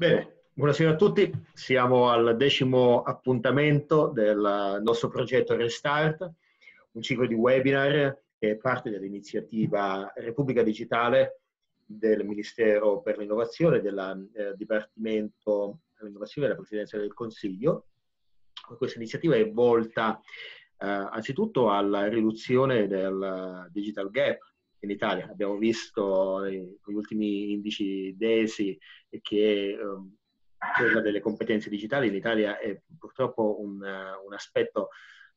Bene, buonasera a tutti. Siamo al decimo appuntamento del nostro progetto Restart, un ciclo di webinar che è parte dell'iniziativa Repubblica Digitale del Ministero per l'Innovazione, del eh, Dipartimento per l'Innovazione della Presidenza del Consiglio. Questa iniziativa è volta eh, anzitutto alla riduzione del digital gap, in Italia. Abbiamo visto eh, negli ultimi indici DESI che um, ehm, quella delle competenze digitali in Italia è purtroppo un, eh, un aspetto,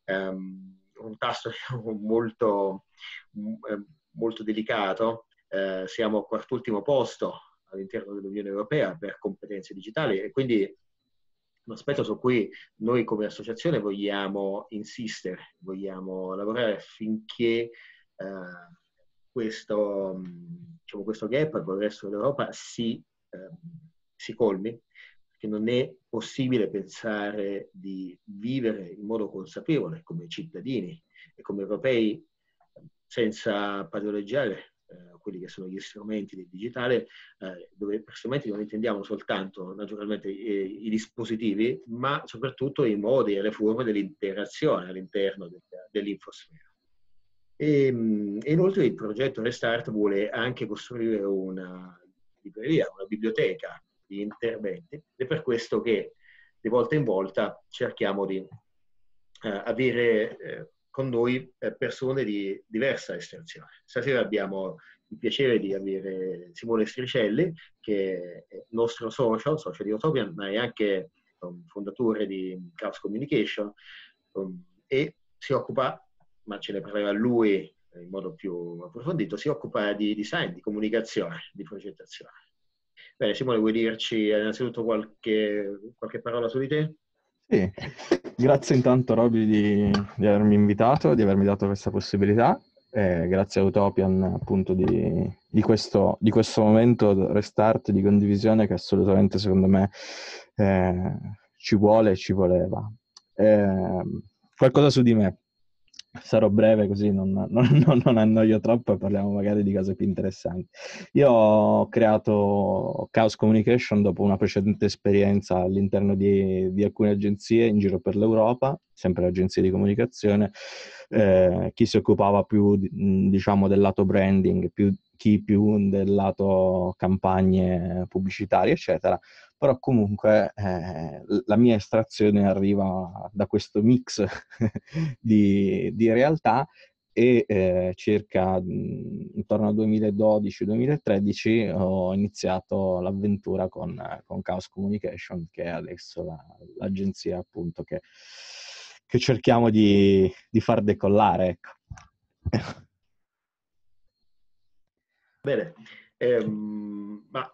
um, un tasto molto, ehm, molto delicato. Uh, siamo al quart'ultimo posto all'interno dell'Unione Europea per competenze digitali e quindi un aspetto su cui noi come associazione vogliamo insistere, vogliamo lavorare affinché uh, questo, diciamo, questo gap al progresso dell'Europa si, eh, si colmi, perché non è possibile pensare di vivere in modo consapevole come cittadini e come europei senza padroneggiare eh, quelli che sono gli strumenti del digitale, eh, dove per strumenti non intendiamo soltanto naturalmente i, i, dispositivi, ma soprattutto i modi e le forme dell'interazione all'interno del, dell'infosfera. Ehm, e, inoltre il progetto Restart vuole anche costruire una libreria, una biblioteca di interventi ed è per questo che di volta in volta cerchiamo di eh, avere eh, con noi eh, persone di diversa estrazione. Stasera abbiamo il piacere di avere Simone Stricelli, che è nostro socio, socio di Utopian, ma è anche um, fondatore di Chaos Communication um, e si occupa ma ce ne parlerà lui eh, in modo più approfondito, si occupa di design, di comunicazione, di progettazione. Bene, Simone, vuoi dirci innanzitutto qualche, qualche parola su di te? Sì, grazie intanto Roby di, di, avermi invitato, di avermi dato questa possibilità. Eh, grazie a Utopian appunto di, di, questo, di, questo, momento restart di condivisione che assolutamente secondo me eh, ci vuole e ci voleva. Eh, qualcosa su di me sarò breve così non, non, non, annoio troppo e parliamo magari di cose più interessanti. Io ho creato Chaos Communication dopo una precedente esperienza all'interno di, di alcune agenzie in giro per l'Europa, sempre agenzie di comunicazione, eh, chi si occupava più diciamo del lato branding, più, chi più del lato campagne pubblicitarie, eccetera però comunque eh, la mia estrazione arriva da questo mix di, di, realtà e eh, circa mhmm, intorno al 2012-2013 ho iniziato l'avventura con, con, Chaos Communication, che è adesso la, l'agenzia appunto che, che cerchiamo di, di, far decollare. Ecco. Bene, ehm, ma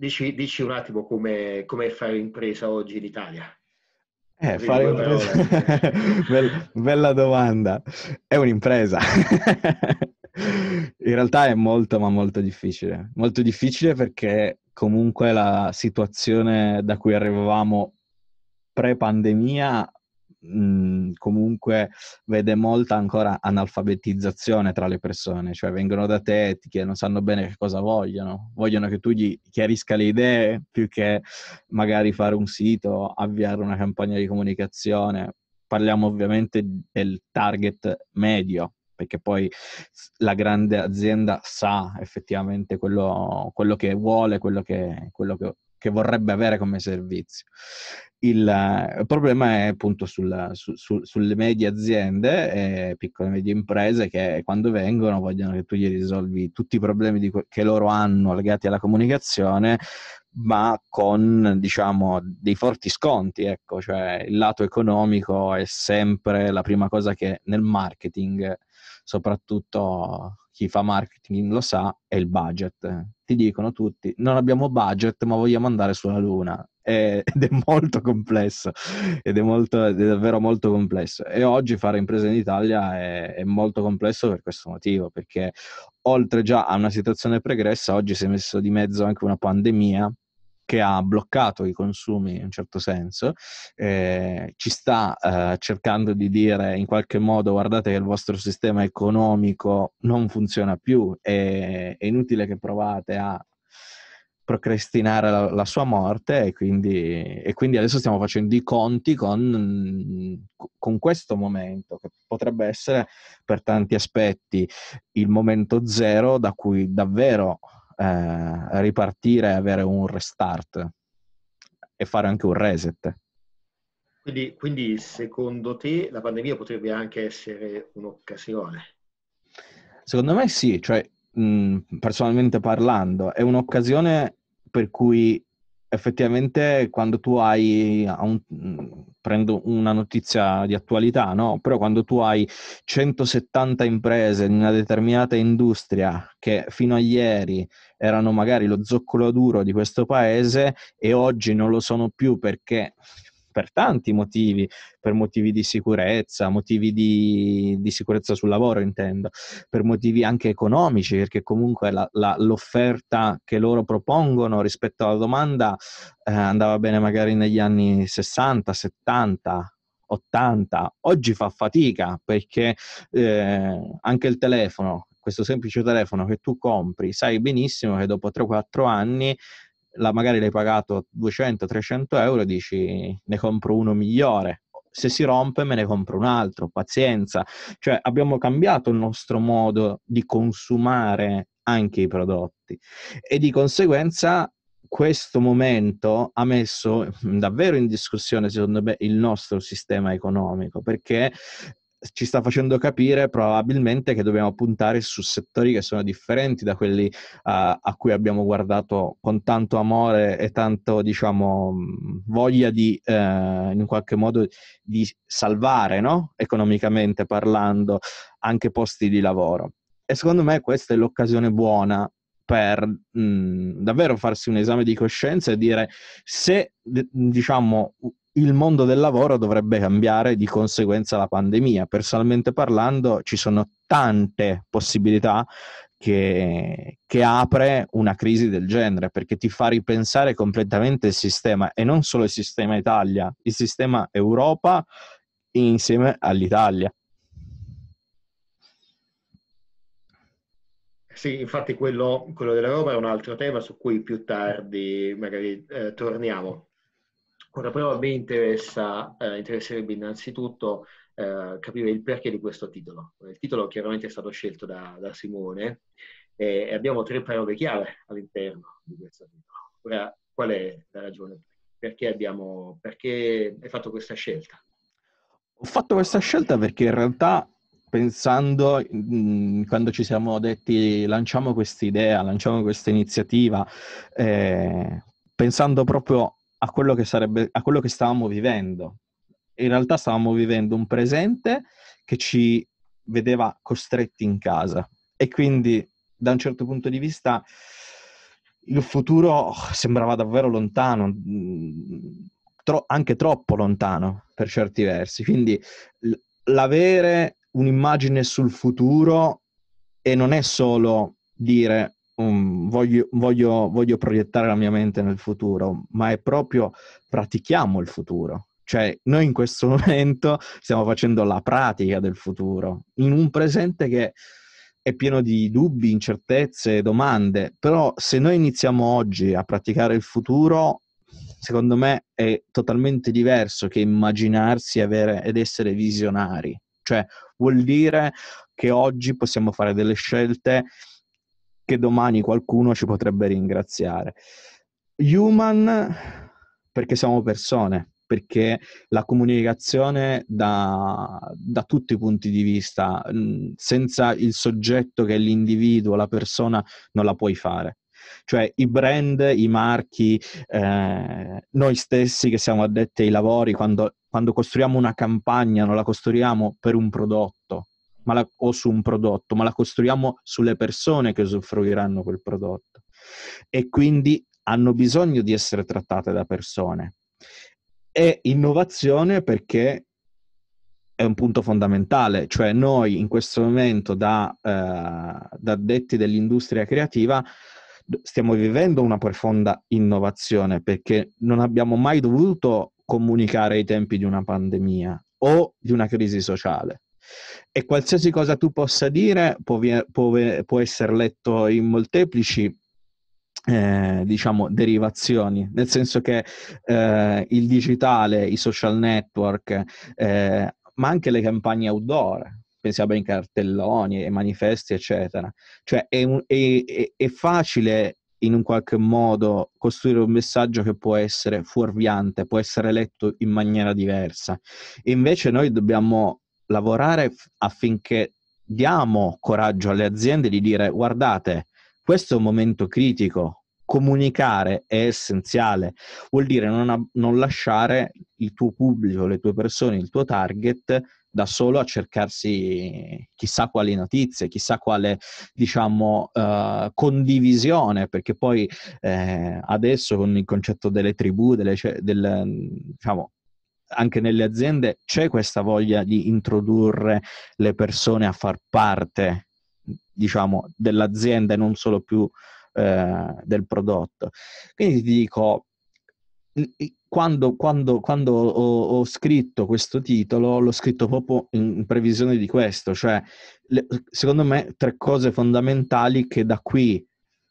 Dici, dici, un attimo come, come, fare impresa oggi in Italia. Eh, fare impresa... Bella, bella domanda. È un'impresa. in realtà è molto, ma molto difficile. Molto difficile perché comunque la situazione da cui arrivavamo pre-pandemia comunque vede molta ancora analfabetizzazione tra le persone, cioè vengono da te che non sanno bene che cosa vogliono, vogliono che tu gli chiarisca le idee più che magari fare un sito, avviare una campagna di comunicazione. Parliamo ovviamente del target medio, perché poi la grande azienda sa effettivamente quello, quello che vuole, quello che, quello che, che vorrebbe avere come servizio. Il, eh, il problema è appunto sulla, su, su, sulle medie aziende e piccole e medie imprese che quando vengono vogliono che tu gli risolvi tutti i problemi di, che loro hanno legati alla comunicazione ma con diciamo dei forti sconti, ecco, cioè il lato economico è sempre la prima cosa che nel marketing soprattutto chi fa marketing lo sa, è il budget. Ti dicono tutti, non abbiamo budget ma vogliamo andare sulla Luna. È, ed è molto complesso, ed è, molto, è, davvero molto complesso. E oggi fare impresa in Italia è, è molto complesso per questo motivo, perché oltre già a una situazione pregressa, oggi si è messo di mezzo anche una pandemia che ha bloccato i consumi in un certo senso, eh, ci sta eh, cercando di dire in qualche modo guardate che il vostro sistema economico non funziona più, è, è inutile che provate a procrastinare la, la sua morte e quindi, e quindi, adesso stiamo facendo i conti con, mm, con, questo momento che potrebbe essere per tanti aspetti il momento zero da cui davvero eh, ripartire e avere un restart e fare anche un reset. Quindi, quindi, secondo te la pandemia potrebbe anche essere un'occasione? Secondo me sì, cioè mh, personalmente parlando è un'occasione per cui effettivamente quando tu hai, un, prendo una notizia di attualità, no? però quando tu hai 170 imprese in una determinata industria che fino a ieri erano magari lo zoccolo duro di questo paese e oggi non lo sono più perché per tanti motivi, per motivi di sicurezza, motivi di, di sicurezza sul lavoro intendo, per motivi anche economici, perché comunque la, la, l'offerta che loro propongono rispetto alla domanda eh, andava bene magari negli anni 60, 70, 80. Oggi fa fatica perché eh, anche il telefono, questo semplice telefono che tu compri, sai benissimo che dopo 3-4 anni la, magari l'hai pagato 200-300 euro dici ne compro uno migliore. Se si rompe me ne compro un altro, pazienza. Cioè abbiamo cambiato il nostro modo di consumare anche i prodotti e di conseguenza questo momento ha messo davvero in discussione, secondo me, il nostro sistema economico, perché ci sta facendo capire probabilmente che dobbiamo puntare su settori che sono differenti da quelli uh, a cui abbiamo guardato con tanto amore e tanto, diciamo, mm, voglia di, uh, in qualche modo, di salvare, no? economicamente parlando, anche posti di lavoro. E secondo me questa è l'occasione buona per mh, mm, davvero farsi un esame di coscienza e dire se d- diciamo il mondo del lavoro dovrebbe cambiare di conseguenza la pandemia. Personalmente parlando, ci sono tante possibilità che, che, apre una crisi del genere perché ti fa ripensare completamente il sistema e non solo il sistema Italia, il sistema Europa insieme all'Italia. Sì, infatti quello, quello dell'Europa è un altro tema su cui più tardi magari eh, torniamo. Una prova a me interessa, eh, interesserebbe innanzitutto eh, capire il perché di questo titolo. Il titolo chiaramente è stato scelto da, da Simone e abbiamo tre parole chiave all'interno di questo titolo. Ora, qual è la ragione? Perché, abbiamo, perché hai fatto questa scelta? Ho fatto questa scelta perché in realtà pensando, mh, mm, quando ci siamo detti lanciamo questa idea, lanciamo questa iniziativa, eh, pensando proprio a quello che, sarebbe, a quello che stavamo vivendo. In realtà stavamo vivendo un presente che ci vedeva costretti in casa e quindi da un certo punto di vista il futuro oh, sembrava davvero lontano, mm, tro- anche troppo lontano per certi versi. Quindi l- l'avere un'immagine sul futuro e non è solo dire um, voglio, voglio, voglio proiettare la mia mente nel futuro, ma è proprio pratichiamo il futuro. Cioè, noi in questo momento stiamo facendo la pratica del futuro, in un presente che è pieno di dubbi, incertezze, domande, però se noi iniziamo oggi a praticare il futuro, secondo me è totalmente diverso che immaginarsi avere, ed essere visionari. Cioè, vuol dire che oggi possiamo fare delle scelte che domani qualcuno ci potrebbe ringraziare. Human perché siamo persone, perché la comunicazione da, da, tutti i punti di vista, mm, senza il soggetto che è l'individuo, la persona, non la puoi fare. Cioè i brand, i marchi, eh, noi stessi che siamo addetti ai lavori, quando, quando costruiamo una campagna non la costruiamo per un prodotto, la, o su un prodotto, ma la costruiamo sulle persone che usufruiranno quel prodotto. E quindi hanno bisogno di essere trattate da persone. E innovazione perché è un punto fondamentale, cioè noi in questo momento da, eh, da detti dell'industria creativa stiamo vivendo una profonda innovazione perché non abbiamo mai dovuto comunicare ai tempi di una pandemia o di una crisi sociale. E qualsiasi cosa tu possa dire può, può, può essere letto in molteplici eh, diciamo derivazioni, nel senso che eh, il digitale, i social network, eh, ma anche le campagne outdoor, pensiamo ai cartelloni, ai manifesti, eccetera. Cioè è, è, è, facile in un qualche modo costruire un messaggio che può essere fuorviante, può essere letto in maniera diversa. Invece noi dobbiamo lavorare affinché diamo coraggio alle aziende di dire guardate, questo è un momento critico, comunicare è essenziale, vuol dire non, a- non lasciare il tuo pubblico, le tue persone, il tuo target da solo a cercarsi chissà quali notizie, chissà quale diciamo eh, condivisione, perché poi eh, adesso con il concetto delle tribù, delle, del, diciamo, anche nelle aziende c'è questa voglia di introdurre le persone a far parte, diciamo, dell'azienda e non solo più eh, del prodotto. Quindi ti dico, quando, quando, quando ho, ho, scritto questo titolo, l'ho scritto proprio in previsione di questo, cioè le, secondo me tre cose fondamentali che da qui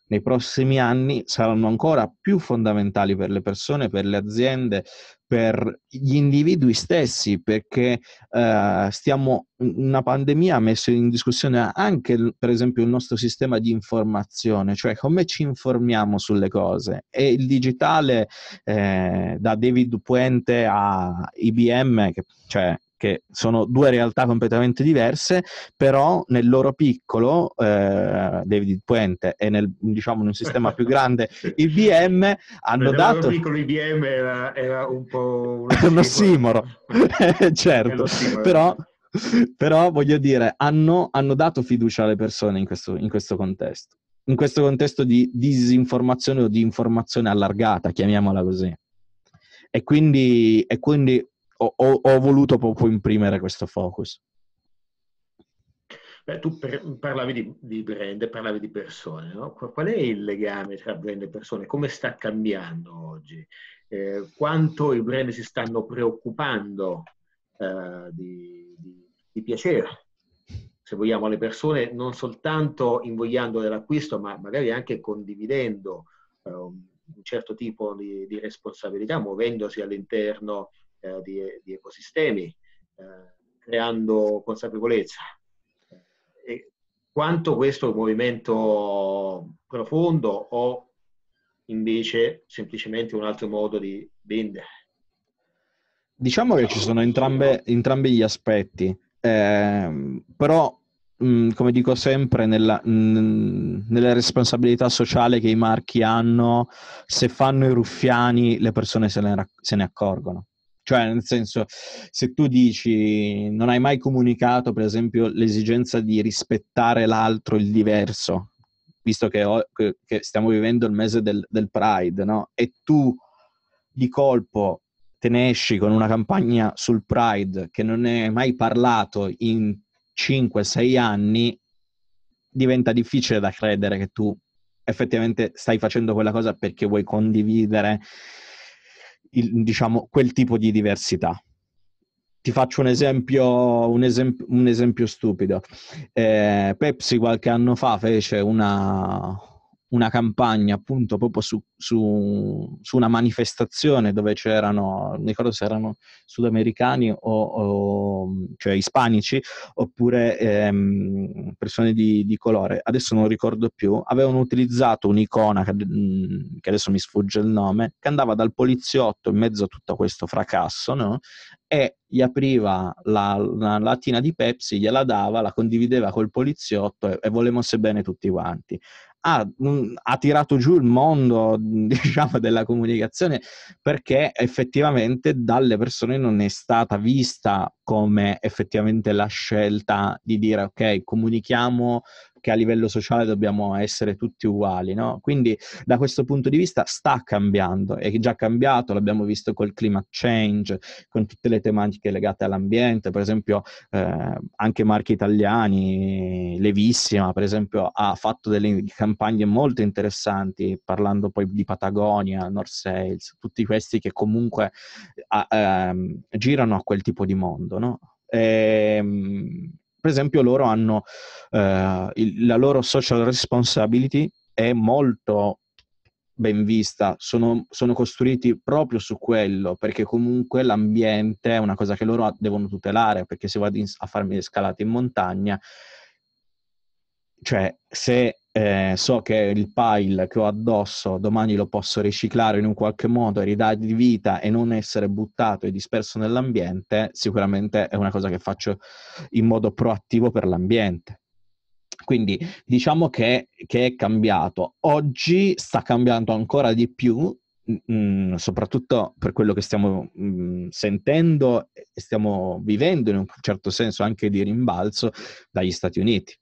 nei prossimi anni saranno ancora più fondamentali per le persone, per le aziende, per gli individui stessi, perché eh, stiamo, una pandemia ha messo in discussione anche, per esempio, il nostro sistema di informazione, cioè come ci informiamo sulle cose. E il digitale, eh, da David Puente a IBM, cioè che sono due realtà completamente diverse, però nel loro piccolo, eh, David Puente e nel, diciamo, in un sistema più grande, IBM, hanno nel dato... Nel piccolo IBM era, era un po'... uno simoro, certo, però... Però voglio dire, hanno, hanno, dato fiducia alle persone in questo, in questo contesto in questo contesto di disinformazione o di informazione allargata, chiamiamola così. E quindi, e quindi ho, ho, voluto proprio imprimere questo focus. Beh, tu per, parlavi di, di, brand, parlavi di persone, no? Qual è il legame tra brand e persone? Come sta cambiando oggi? Eh, quanto i brand si stanno preoccupando eh, di, di, di, piacere, se vogliamo, alle persone, non soltanto invogliando nell'acquisto, ma magari anche condividendo eh, un certo tipo di, responsabilità, muovendosi all'interno eh, di, di, ecosistemi, eh, creando consapevolezza. E quanto questo movimento profondo o invece semplicemente un altro modo di vendere? Diciamo che ci sono entrambe, entrambi gli aspetti, eh, però mh, mm, come dico sempre, nella, mh, mm, nella, responsabilità sociale che i marchi hanno, se fanno i ruffiani le persone se ne, se ne accorgono. Cioè, nel senso, se tu dici non hai mai comunicato, per esempio, l'esigenza di rispettare l'altro, il diverso, visto che, ho, che, stiamo vivendo il mese del, del Pride, no? E tu di colpo te ne esci con una campagna sul Pride che non ne hai mai parlato in 5-6 anni, diventa difficile da credere che tu effettivamente stai facendo quella cosa perché vuoi condividere il, diciamo, quel tipo di diversità. Ti faccio un esempio, un esempio, un esempio stupido. Eh, Pepsi qualche anno fa fece una, una campagna appunto proprio su, su, su, una manifestazione dove c'erano, non ricordo se erano sudamericani o, o cioè ispanici oppure ehm, persone di, di, colore, adesso non ricordo più, avevano utilizzato un'icona che, mhmm, che, adesso mi sfugge il nome, che andava dal poliziotto in mezzo a tutto questo fracasso no? e gli apriva la, la lattina di Pepsi, gliela dava, la condivideva col poliziotto e, e volevamo bene tutti quanti ha, un, mm, ha, tirato giù il mondo diciamo, della comunicazione perché effettivamente dalle persone non è stata vista come effettivamente la scelta di dire ok, comunichiamo che a livello sociale dobbiamo essere tutti uguali, no? Quindi da questo punto di vista sta cambiando, è già cambiato, l'abbiamo visto col climate change, con tutte le tematiche legate all'ambiente, per esempio eh, anche marchi italiani, Levissima per esempio ha fatto delle campagne molto interessanti parlando poi di Patagonia, North Sales, tutti questi che comunque eh, ehm, girano a quel tipo di mondo no? E, ehm, per esempio loro hanno eh, il, la loro social responsibility è molto ben vista, sono, sono, costruiti proprio su quello, perché comunque l'ambiente è una cosa che loro devono tutelare, perché se vado a farmi le scalate in montagna cioè se eh, so che il pile che ho addosso domani lo posso riciclare in un qualche modo e ridargli vita e non essere buttato e disperso nell'ambiente, sicuramente è una cosa che faccio in modo proattivo per l'ambiente. Quindi diciamo che, che è cambiato. Oggi sta cambiando ancora di più, mh, mm, mm, soprattutto per quello che stiamo mh, mm, sentendo e stiamo vivendo in un certo senso anche di rimbalzo dagli Stati Uniti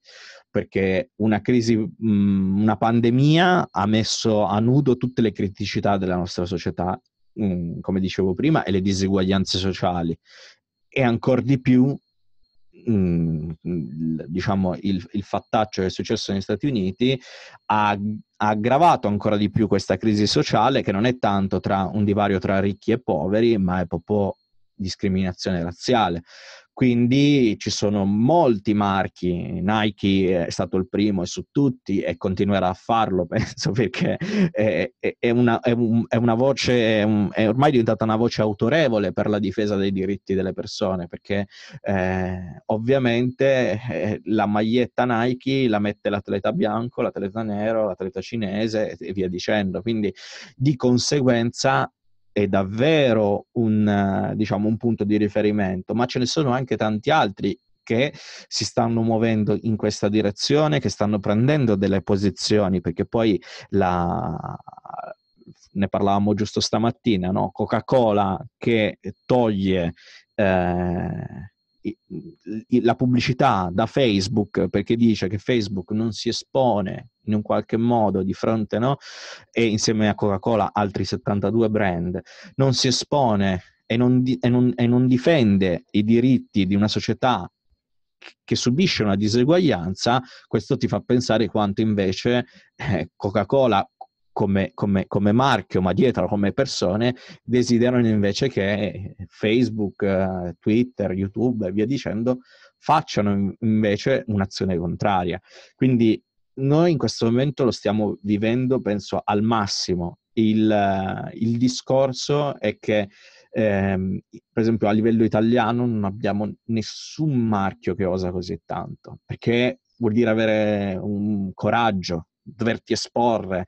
perché una crisi, mh, mhmm, una pandemia ha messo a nudo tutte le criticità della nostra società, mh, mhmm, come dicevo prima, e le diseguaglianze sociali. E ancora di più, mh, mhmm, diciamo, il, il, fattaccio che è successo negli Stati Uniti ha, ha aggravato ancora di più questa crisi sociale che non è tanto tra un divario tra ricchi e poveri, ma è proprio discriminazione razziale. Quindi ci sono molti marchi, Nike è stato il primo e su tutti e continuerà a farlo, penso, perché è, è, una, è, un, è una, voce, un, è, ormai diventata una voce autorevole per la difesa dei diritti delle persone, perché eh, ovviamente eh, la maglietta Nike la mette l'atleta bianco, l'atleta nero, l'atleta cinese e via dicendo. Quindi di conseguenza è davvero un, diciamo, un punto di riferimento, ma ce ne sono anche tanti altri che si stanno muovendo in questa direzione, che stanno prendendo delle posizioni, perché poi la, ne parlavamo giusto stamattina, no? Coca-Cola che toglie eh, la pubblicità da Facebook perché dice che Facebook non si espone in un qualche modo di fronte, no? E insieme a Coca-Cola altri 72 brand, non si espone e non, di, e non, e non difende i diritti di una società che subisce una diseguaglianza, questo ti fa pensare quanto invece eh, Coca-Cola come, come, come, marchio, ma dietro come persone, desiderano invece che Facebook, eh, Twitter, YouTube e via dicendo facciano invece un'azione contraria. Quindi noi in questo momento lo stiamo vivendo, penso, al massimo. Il, eh, il discorso è che, ehm, per esempio, a livello italiano non abbiamo nessun marchio che osa così tanto, perché vuol dire avere un coraggio doverti esporre.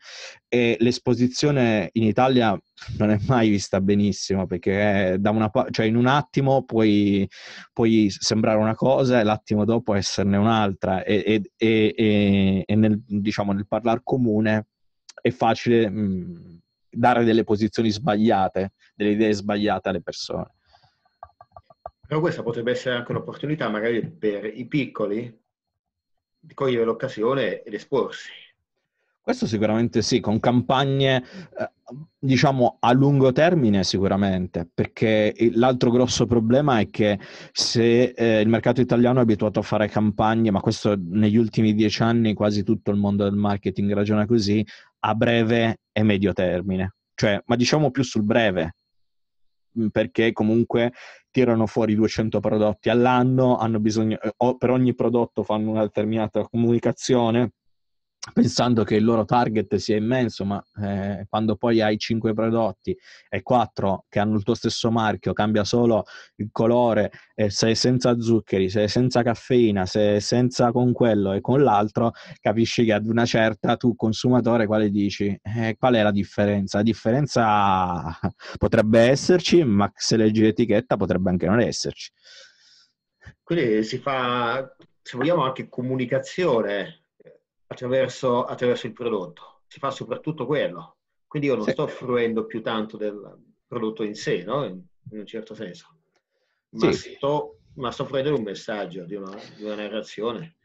E l'esposizione in Italia non è mai vista benissimo perché eh, da una pa- cioè in un attimo puoi, puoi, sembrare una cosa e l'attimo dopo esserne un'altra e, e, e, e nel, diciamo, nel parlare comune è facile mh, mm, dare delle posizioni sbagliate, delle idee sbagliate alle persone. Però questa potrebbe essere anche un'opportunità magari per i piccoli di cogliere l'occasione ed esporsi. Questo sicuramente sì, con campagne eh, diciamo a lungo termine sicuramente, perché l'altro grosso problema è che se eh, il mercato italiano è abituato a fare campagne, ma questo negli ultimi dieci anni quasi tutto il mondo del marketing ragiona così, a breve e medio termine, cioè, ma diciamo più sul breve, mm, perché comunque tirano fuori 200 prodotti all'anno, hanno bisogno, eh, per ogni prodotto fanno una determinata comunicazione pensando che il loro target sia immenso, ma eh, quando poi hai 5 prodotti e 4 che hanno il tuo stesso marchio, cambia solo il colore, e eh, sei senza zuccheri, sei senza caffeina, sei senza con quello e con l'altro, capisci che ad una certa tu consumatore quale dici, eh, qual è la differenza? La differenza potrebbe esserci, ma se leggi l'etichetta potrebbe anche non esserci. Quindi si fa, se vogliamo, anche comunicazione attraverso, attraverso il prodotto, si fa soprattutto quello. Quindi io non sì. sto fruendo più tanto del prodotto in sé, no? in, un certo senso, ma, sì. sto, ma sto fruendo un messaggio, di una, di una narrazione.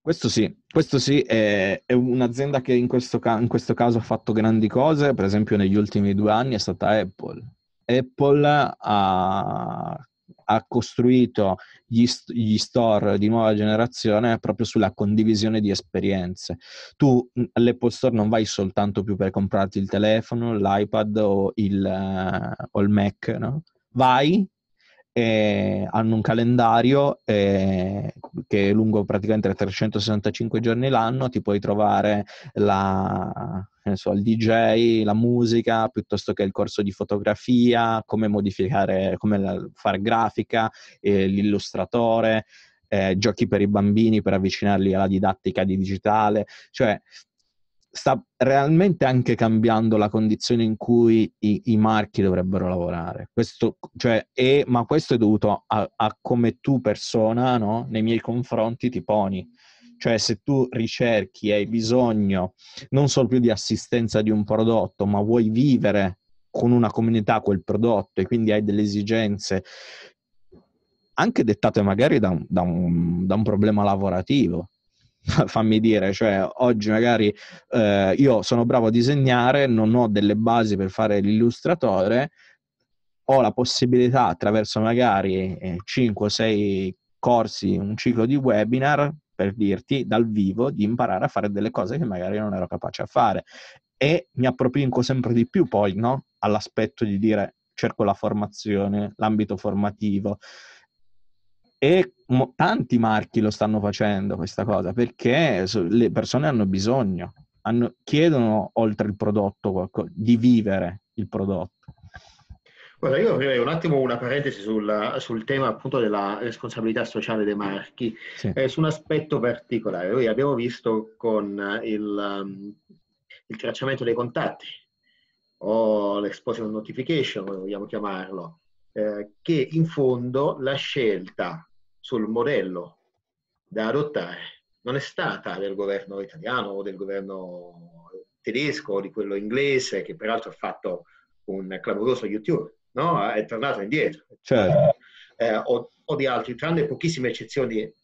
Questo sì, questo sì è, è, un'azienda che in questo, ca- in questo, caso ha fatto grandi cose, per esempio negli ultimi due anni è stata Apple. Apple ha ha costruito gli, st- gli, store di nuova generazione proprio sulla condivisione di esperienze. Tu mhmm, all'Apple Store non vai soltanto più per comprarti il telefono, l'iPad o il, uh, o il Mac, no? vai hanno un calendario eh, che è lungo praticamente 365 giorni l'anno, ti puoi trovare la, so, il DJ, la musica, piuttosto che il corso di fotografia, come modificare, come fare grafica, eh, l'illustratore, eh, giochi per i bambini per avvicinarli alla didattica di digitale, cioè sta realmente anche cambiando la condizione in cui i, i marchi dovrebbero lavorare. Questo, cioè, è, ma questo è dovuto a, a come tu persona no? nei miei confronti ti poni. Cioè se tu ricerchi e hai bisogno non solo più di assistenza di un prodotto, ma vuoi vivere con una comunità quel prodotto e quindi hai delle esigenze anche dettate magari da un, da un, da un problema lavorativo, fammi dire, cioè oggi magari eh, io sono bravo a disegnare, non ho delle basi per fare l'illustratore, ho la possibilità attraverso magari eh, 5 6 corsi, un ciclo di webinar, per dirti, dal vivo, di imparare a fare delle cose che magari non ero capace a fare. E mi appropinco sempre di più poi, no? All'aspetto di dire cerco la formazione, l'ambito formativo, e mo- tanti marchi lo stanno facendo questa cosa perché so- le persone hanno bisogno, hanno- chiedono oltre il prodotto qualcosa, di vivere il prodotto. Guarda, io avrei un attimo una parentesi sul, sul, tema appunto della responsabilità sociale dei marchi, sì. eh, su un aspetto particolare. Noi abbiamo visto con il, um, il tracciamento dei contatti o l'exposure notification, come vogliamo chiamarlo, eh, che in fondo la scelta sul modello da adottare non è stata del governo italiano o del governo tedesco o di quello inglese, che peraltro ha fatto un clamoroso YouTube, no? È tornato indietro. Certo. Eh, o, o, di altri, tranne pochissime eccezioni eh,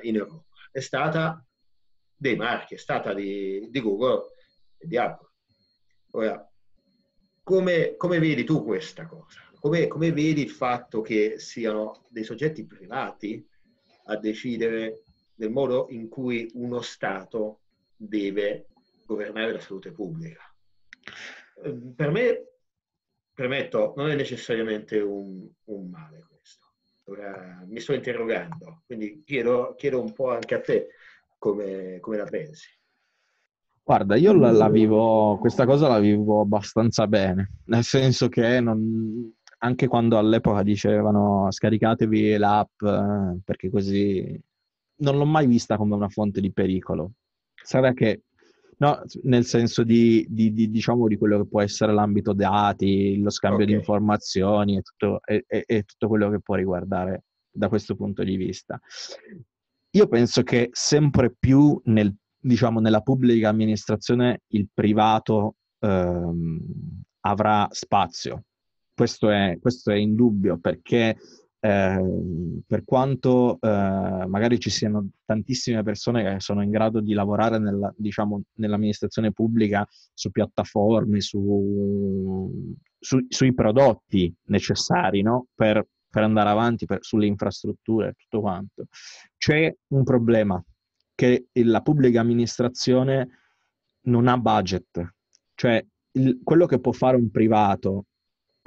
in Europa. È stata dei marchi, è stata di, di Google e di Apple. Ora, come, come vedi tu questa cosa? come, come vedi il fatto che siano dei soggetti privati a decidere del modo in cui uno Stato deve governare la salute pubblica? Ehm, per me, permetto, non è necessariamente un, un male questo. Ora, mi sto interrogando, quindi chiedo, chiedo, un po' anche a te come, come la pensi. Guarda, io la, la, vivo, questa cosa la vivo abbastanza bene, nel senso che non, anche quando all'epoca dicevano scaricatevi l'app eh, perché così non l'ho mai vista come una fonte di pericolo. Sarà che, no, nel senso di, di, di, diciamo, di quello che può essere l'ambito dati, lo scambio okay. di informazioni e tutto, e, e, e tutto quello che può riguardare da questo punto di vista. Io penso che sempre più nel, diciamo, nella pubblica amministrazione il privato ehm, avrà spazio questo è, questo è indubbio perché eh, per quanto eh, magari ci siano tantissime persone che sono in grado di lavorare nella, diciamo, nell'amministrazione pubblica su piattaforme, su, su, sui prodotti necessari no? per, per, andare avanti, per, sulle infrastrutture, e tutto quanto, c'è un problema che la pubblica amministrazione non ha budget, cioè il, quello che può fare un privato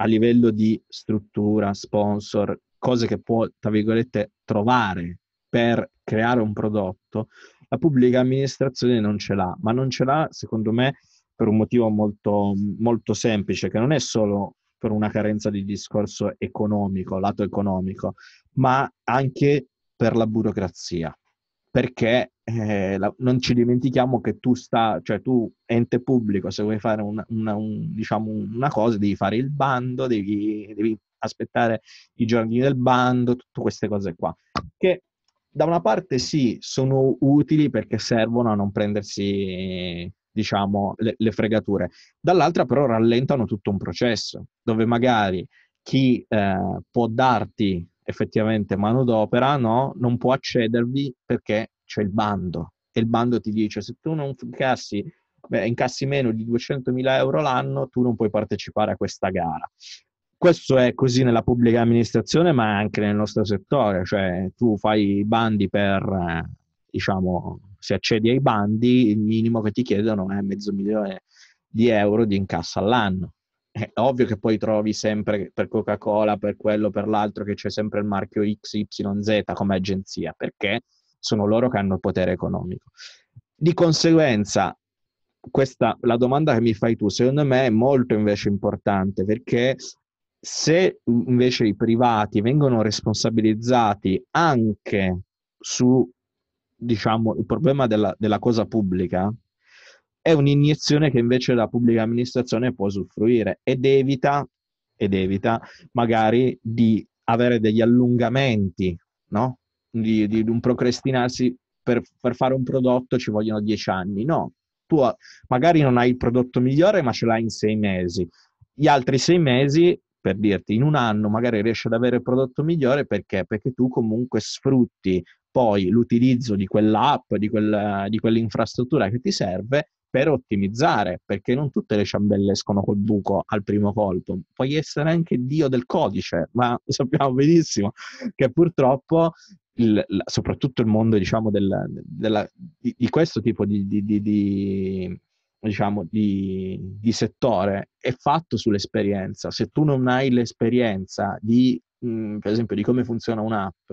a livello di struttura, sponsor, cose che può, tra virgolette, trovare per creare un prodotto, la pubblica amministrazione non ce l'ha, ma non ce l'ha, secondo me, per un motivo molto, molto semplice, che non è solo per una carenza di discorso economico, lato economico, ma anche per la burocrazia perché eh, la, non ci dimentichiamo che tu sta, cioè tu ente pubblico, se vuoi fare una, una, un, diciamo una cosa devi fare il bando, devi, devi aspettare i giorni del bando, tutte queste cose qua, che da una parte sì, sono utili perché servono a non prendersi, diciamo, le, le fregature, dall'altra però rallentano tutto un processo dove magari chi eh, può darti effettivamente manodopera, no? non può accedervi perché c'è il bando e il bando ti dice se tu non incassi, beh, incassi meno di 200.000 euro l'anno tu non puoi partecipare a questa gara. Questo è così nella pubblica amministrazione ma anche nel nostro settore, cioè tu fai i bandi per, eh, diciamo, se accedi ai bandi il minimo che ti chiedono è mezzo milione di euro di incasso all'anno è eh, ovvio che poi trovi sempre per Coca-Cola, per quello, per l'altro, che c'è sempre il marchio XYZ come agenzia, perché sono loro che hanno il potere economico. Di conseguenza, questa, la domanda che mi fai tu, secondo me è molto invece importante, perché se invece i privati vengono responsabilizzati anche su, diciamo, il problema della, della cosa pubblica, è un'iniezione che invece la pubblica amministrazione può usufruire ed evita, ed evita magari di avere degli allungamenti, no? di, di, di, un procrastinarsi per, per fare un prodotto ci vogliono dieci anni. No, tu magari non hai il prodotto migliore, ma ce l'hai in sei mesi. Gli altri sei mesi, per dirti, in un anno magari riesci ad avere il prodotto migliore perché? Perché tu comunque sfrutti poi l'utilizzo di quell'app, di, quella, di quell'infrastruttura che ti serve per ottimizzare, perché non tutte le ciambelle escono col buco al primo colpo. Puoi essere anche dio del codice, ma sappiamo benissimo che purtroppo il, soprattutto il mondo diciamo, del, della, di, di, questo tipo di, di, di diciamo, settore è fatto sull'esperienza. Se tu non hai l'esperienza di, mm, per esempio, di come funziona un'app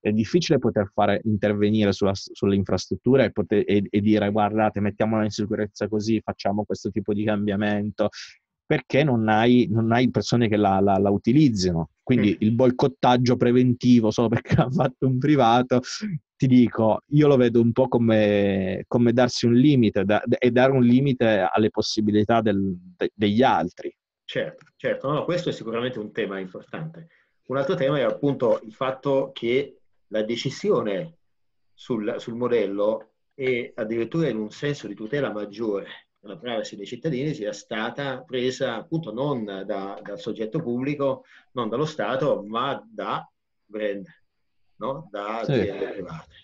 è difficile poter fare intervenire sulla, sulle infrastrutture e, poter, e, e, dire guardate, mettiamola in sicurezza così, facciamo questo tipo di cambiamento, perché non hai, non hai persone che la, la, la utilizzino. Quindi mm. il boicottaggio preventivo solo perché l'ha fatto un privato, ti dico, io lo vedo un po' come, come darsi un limite da, e dare un limite alle possibilità del, de, degli altri. Certo, certo, no, questo è sicuramente un tema importante. Un altro tema è appunto il fatto che la decisione sul, sul modello e addirittura in un senso di tutela maggiore della privacy dei cittadini sia stata presa appunto non da, dal soggetto pubblico, non dallo Stato, ma da brand, no? da aziende sì. private.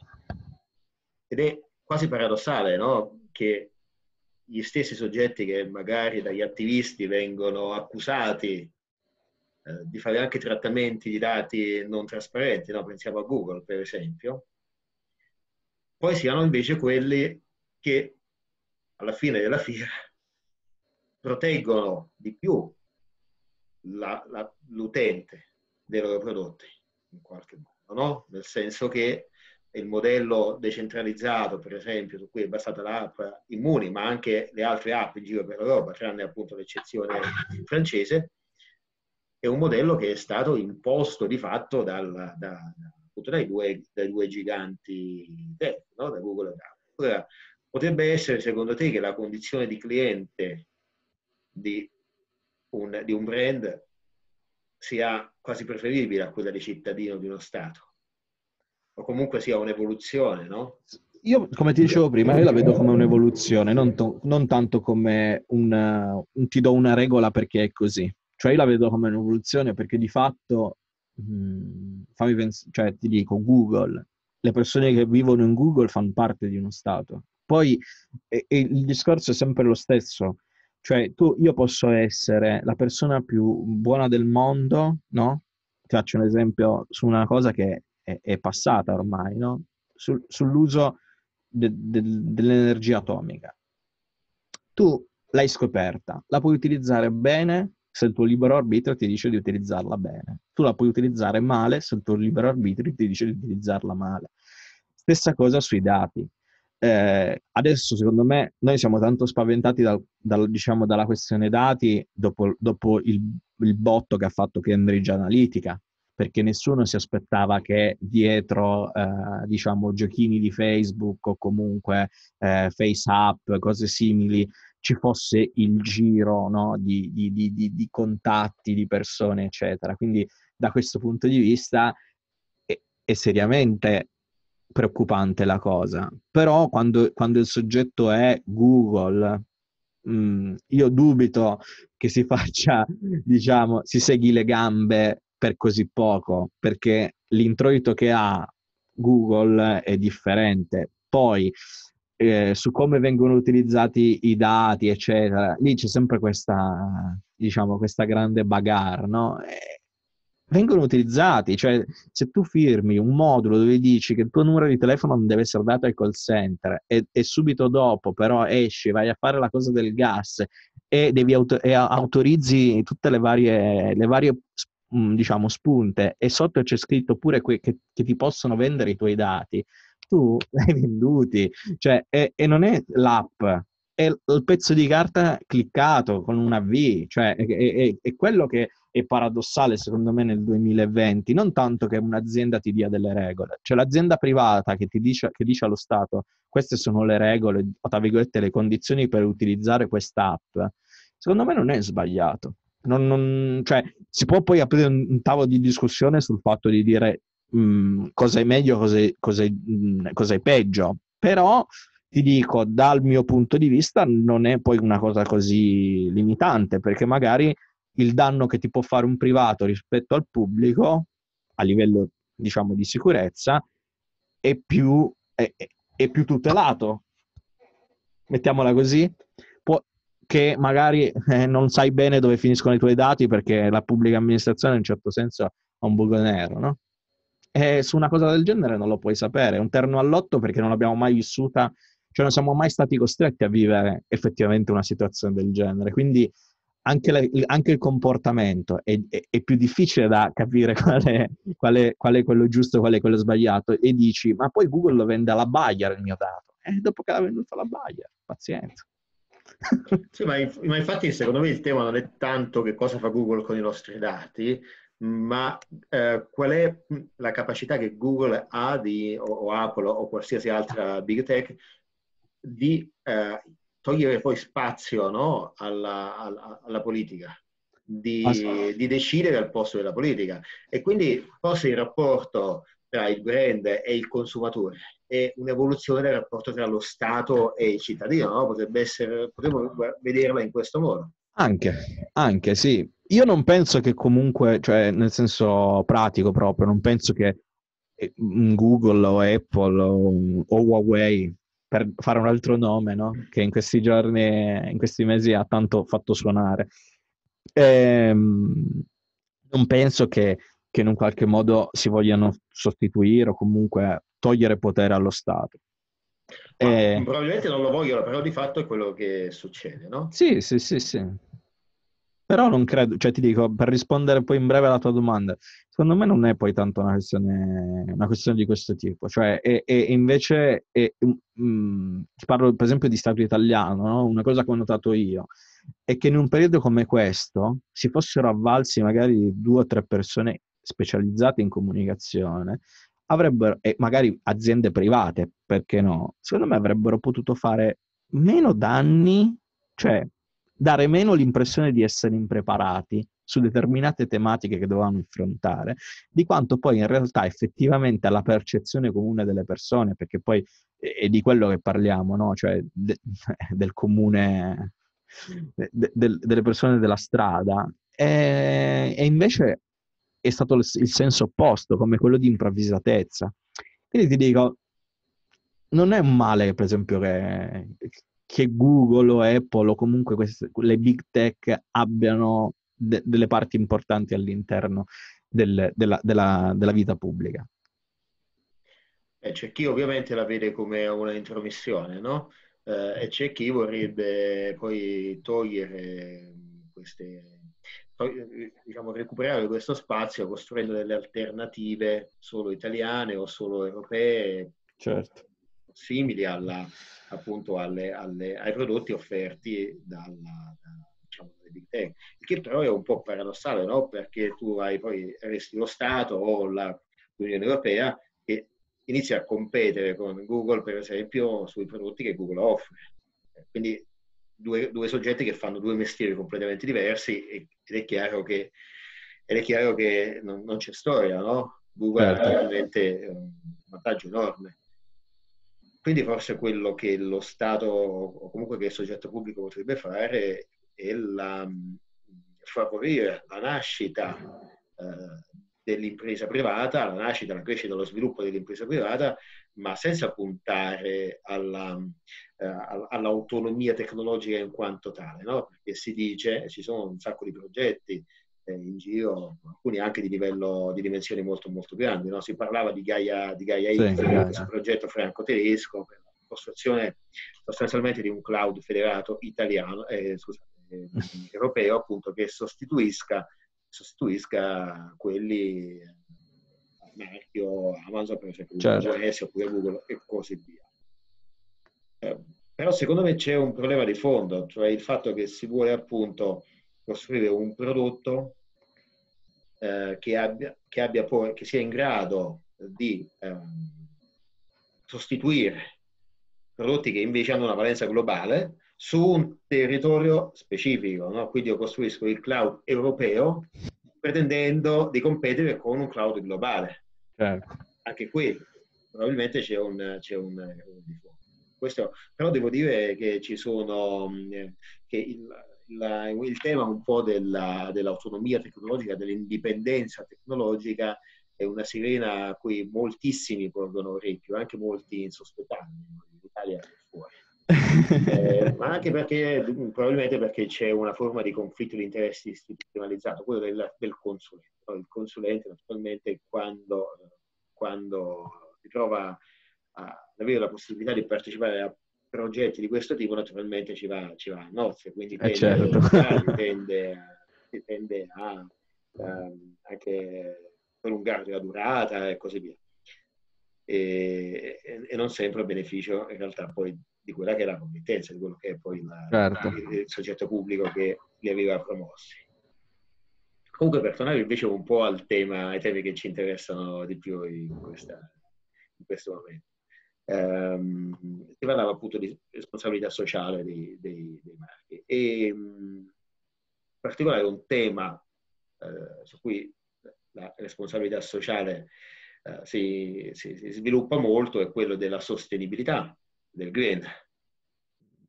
Ed è quasi paradossale no? che gli stessi soggetti che magari dagli attivisti vengono accusati eh, di fare anche trattamenti di dati non trasparenti, no? pensiamo a Google per esempio. Poi siano invece quelli che alla fine della fiera proteggono di più l'utente dei loro prodotti, in qualche modo, no? Nel senso che il modello decentralizzato, per esempio, su cui è basata l'app Immuni, ma anche le altre app in giro per l'Europa, tranne appunto l'eccezione francese, è un modello che è stato imposto di fatto dal, da, dai, due, dai, due, giganti tech, no? da Google e da Apple. potrebbe essere secondo te che la condizione di cliente di un, di un brand sia quasi preferibile a quella di cittadino di uno Stato? O comunque sia un'evoluzione, no? Io, come ti dicevo prima, io la vedo come un'evoluzione, non, to- non tanto come un, un, ti do una regola perché è così. Cioè io la vedo come un'evoluzione perché di fatto, mh, mhmm, fammi pens- cioè ti dico, Google, le persone che vivono in Google fanno parte di uno Stato. Poi e, e il discorso è sempre lo stesso. Cioè, tu, io posso essere la persona più buona del mondo, no? Ti faccio un esempio su una cosa che è, è passata ormai, no? Sul, sull'uso de, de, dell'energia atomica. Tu l'hai scoperta, la puoi utilizzare bene se il tuo libero arbitrio ti dice di utilizzarla bene. Tu la puoi utilizzare male se il tuo libero arbitrio ti dice di utilizzarla male. Stessa cosa sui dati. Eh, adesso, secondo me, noi siamo tanto spaventati dal, dal, diciamo, dalla questione dati dopo, dopo il, il, botto che ha fatto Cambridge Analytica, perché nessuno si aspettava che dietro, eh, diciamo, giochini di Facebook o comunque eh, FaceApp, cose simili, ci fosse il giro no? di, di, di, di, contatti, di persone, eccetera. Quindi da questo punto di vista è, è seriamente preoccupante la cosa. Però quando, quando il soggetto è Google, mh, mm, io dubito che si faccia, diciamo, si segui le gambe per così poco, perché l'introito che ha Google è differente. Poi eh, su come vengono utilizzati i dati, eccetera, lì c'è sempre questa, diciamo, questa grande bagarre, no? E eh, vengono utilizzati, cioè se tu firmi un modulo dove dici che il tuo numero di telefono non deve essere dato ai call center e, e subito dopo però esci, vai a fare la cosa del gas e, devi auto- e autorizzi tutte le varie, le varie Mm, diciamo, spunte e sotto c'è scritto pure que- che, che ti possono vendere i tuoi dati, tu l'hai venduti, cioè, e, e, non è l'app, è il pezzo di carta cliccato con una V, cioè, è, è, è, quello che è paradossale secondo me nel 2020, non tanto che un'azienda ti dia delle regole, C'è l'azienda privata che ti dice, che dice allo Stato queste sono le regole, o tra virgolette le condizioni per utilizzare quest'app, secondo me non è sbagliato. Non, non, cioè, si può poi aprire un, un, tavolo di discussione sul fatto di dire mh, mhmm, cosa è meglio, cosa è, cosa, è, mh, mhmm, cosa è peggio, però ti dico, dal mio punto di vista, non è poi una cosa così limitante, perché magari il danno che ti può fare un privato rispetto al pubblico, a livello diciamo di sicurezza, è più, è, è più tutelato. Mettiamola così che magari eh, non sai bene dove finiscono i tuoi dati perché la pubblica amministrazione in un certo senso ha un buco nero, no? E su una cosa del genere non lo puoi sapere, è un terno all'otto perché non l'abbiamo mai vissuta, cioè non siamo mai stati costretti a vivere effettivamente una situazione del genere. Quindi anche, le, anche il comportamento è, è, è, più difficile da capire qual è, qual, è, qual è quello giusto e qual è quello sbagliato e dici ma poi Google lo vende alla Bayer il mio dato e dopo che l'ha venduto alla Bayer, pazienza. Sì, ma, ma, infatti secondo me il tema non è tanto che cosa fa Google con i nostri dati, ma eh, qual è la capacità che Google ha di, o, o, Apple o qualsiasi altra big tech di eh, togliere poi spazio no, alla, alla, alla, politica. Di, di, decidere al posto della politica e quindi forse il rapporto tra il brand e il consumatore e un'evoluzione del rapporto tra lo Stato e il cittadino, no? Potrebbe essere, potremmo vederla in questo modo. Anche, anche sì. Io non penso che comunque, cioè nel senso pratico proprio, non penso che eh, Google o Apple o, o Huawei, per fare un altro nome, no? che in questi giorni, in questi mesi ha tanto fatto suonare, ehm, non penso che che in un qualche modo si vogliano sostituire o comunque togliere potere allo Stato. E... Eh. Probabilmente non lo vogliono, però di fatto è quello che succede, no? Sì, sì, sì, sì. Però non credo, cioè ti dico, per rispondere poi in breve alla tua domanda, secondo me non è poi tanto una questione, una questione di questo tipo, cioè è, è invece, è, mh, mm, mm, ti parlo per esempio di Stato italiano, no? una cosa che ho notato io, è che in un periodo come questo si fossero avvalsi magari due o tre persone specializzate in comunicazione avrebbero, e magari aziende private, perché no, secondo me avrebbero potuto fare meno danni, cioè dare meno l'impressione di essere impreparati su determinate tematiche che dovevano affrontare, di quanto poi in realtà effettivamente alla percezione comune delle persone, perché poi è di quello che parliamo, no? cioè de- del comune, de- de- delle persone della strada, e, eh, e invece è stato il senso opposto, come quello di improvvisatezza. Quindi ti dico, non è un male, per esempio, che, che Google o Apple o comunque queste, le big tech abbiano de, delle parti importanti all'interno del, della, della, della, vita pubblica. Eh, c'è chi ovviamente la vede come una intromissione, no? Eh, e c'è chi vorrebbe poi togliere queste eh, eh, diciamo, recuperare questo spazio costruendo delle alternative solo italiane o solo europee certo. simili alla, appunto alle, alle, ai prodotti offerti dalla, da, diciamo, dalle big tech, il che però è un po' paradossale, no? perché tu hai poi resti lo Stato o la, l'Unione Europea che inizia a competere con Google, per esempio, sui prodotti che Google offre. Quindi due, due, soggetti che fanno due mestieri completamente diversi ed è chiaro che, è chiaro che non, non, c'è storia, no? Google ha certo. veramente eh, un vantaggio enorme. Quindi forse quello che lo Stato o comunque che il soggetto pubblico potrebbe fare è la, favorire la nascita eh, dell'impresa privata, la nascita, la crescita, lo sviluppo dell'impresa privata ma senza puntare alla, eh, all'autonomia tecnologica in quanto tale, no? Perché si dice, ci sono un sacco di progetti eh, in giro, alcuni anche di livello, di dimensioni molto molto grandi, no? Si parlava di Gaia, di Gaia sì, X, questo progetto franco-tedesco per la costruzione sostanzialmente di un cloud federato italiano, eh, scusate, europeo appunto, che sostituisca, sostituisca quelli marchio Amazon, per esempio, certo. AWS oppure Google e così via. Eh, però secondo me c'è un problema di fondo, cioè il fatto che si vuole appunto costruire un prodotto eh, che, abbia, che, abbia poi, che sia in grado di eh, sostituire prodotti che invece hanno una valenza globale su un territorio specifico. No? Quindi io costruisco il cloud europeo pretendendo di competere con un cloud globale. Certo. Anche qui probabilmente c'è un, c'è un, un Questo, però devo dire che ci sono, mm, che il, la, il tema un po' della, dell'autonomia tecnologica, dell'indipendenza tecnologica è una sirena a cui moltissimi porgono orecchio, anche molti insospettati, in Italia e fuori. Eh, ma anche perché probabilmente perché c'è una forma di conflitto di interessi istituzionalizzato, quello del, del consulente. Il consulente naturalmente quando, quando si trova ad avere la possibilità di partecipare a progetti di questo tipo, naturalmente ci va, ci va a nozze, quindi eh, tende, eh certo. a, tende, a, tende a, a ehm, anche prolungare la durata e così via. E, e, non sempre a beneficio in realtà poi di quella che è la committenza, di quello che è poi la, certo. il, il, soggetto pubblico che li aveva promossi. Comunque per tornare invece un po' al tema, ai temi che ci interessano di più in, questa, in questo momento. Um, si parlava appunto di responsabilità sociale dei, dei, dei marchi e in particolare un tema uh, su cui la responsabilità sociale uh, si, si, si sviluppa molto è quello della sostenibilità del green.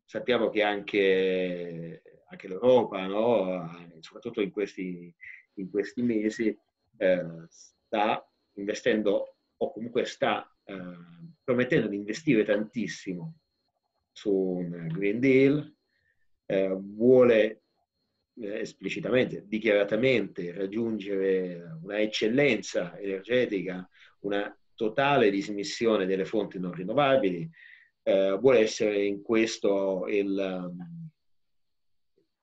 Sappiamo che anche, anche l'Europa, no? soprattutto in questi, in questi mesi, eh, sta investendo o comunque sta eh, promettendo di investire tantissimo su un Green Deal, eh, vuole eh, esplicitamente, dichiaratamente raggiungere una eccellenza energetica, una totale dismissione delle fonti non rinnovabili, eh, vuole essere in questo il, ehm,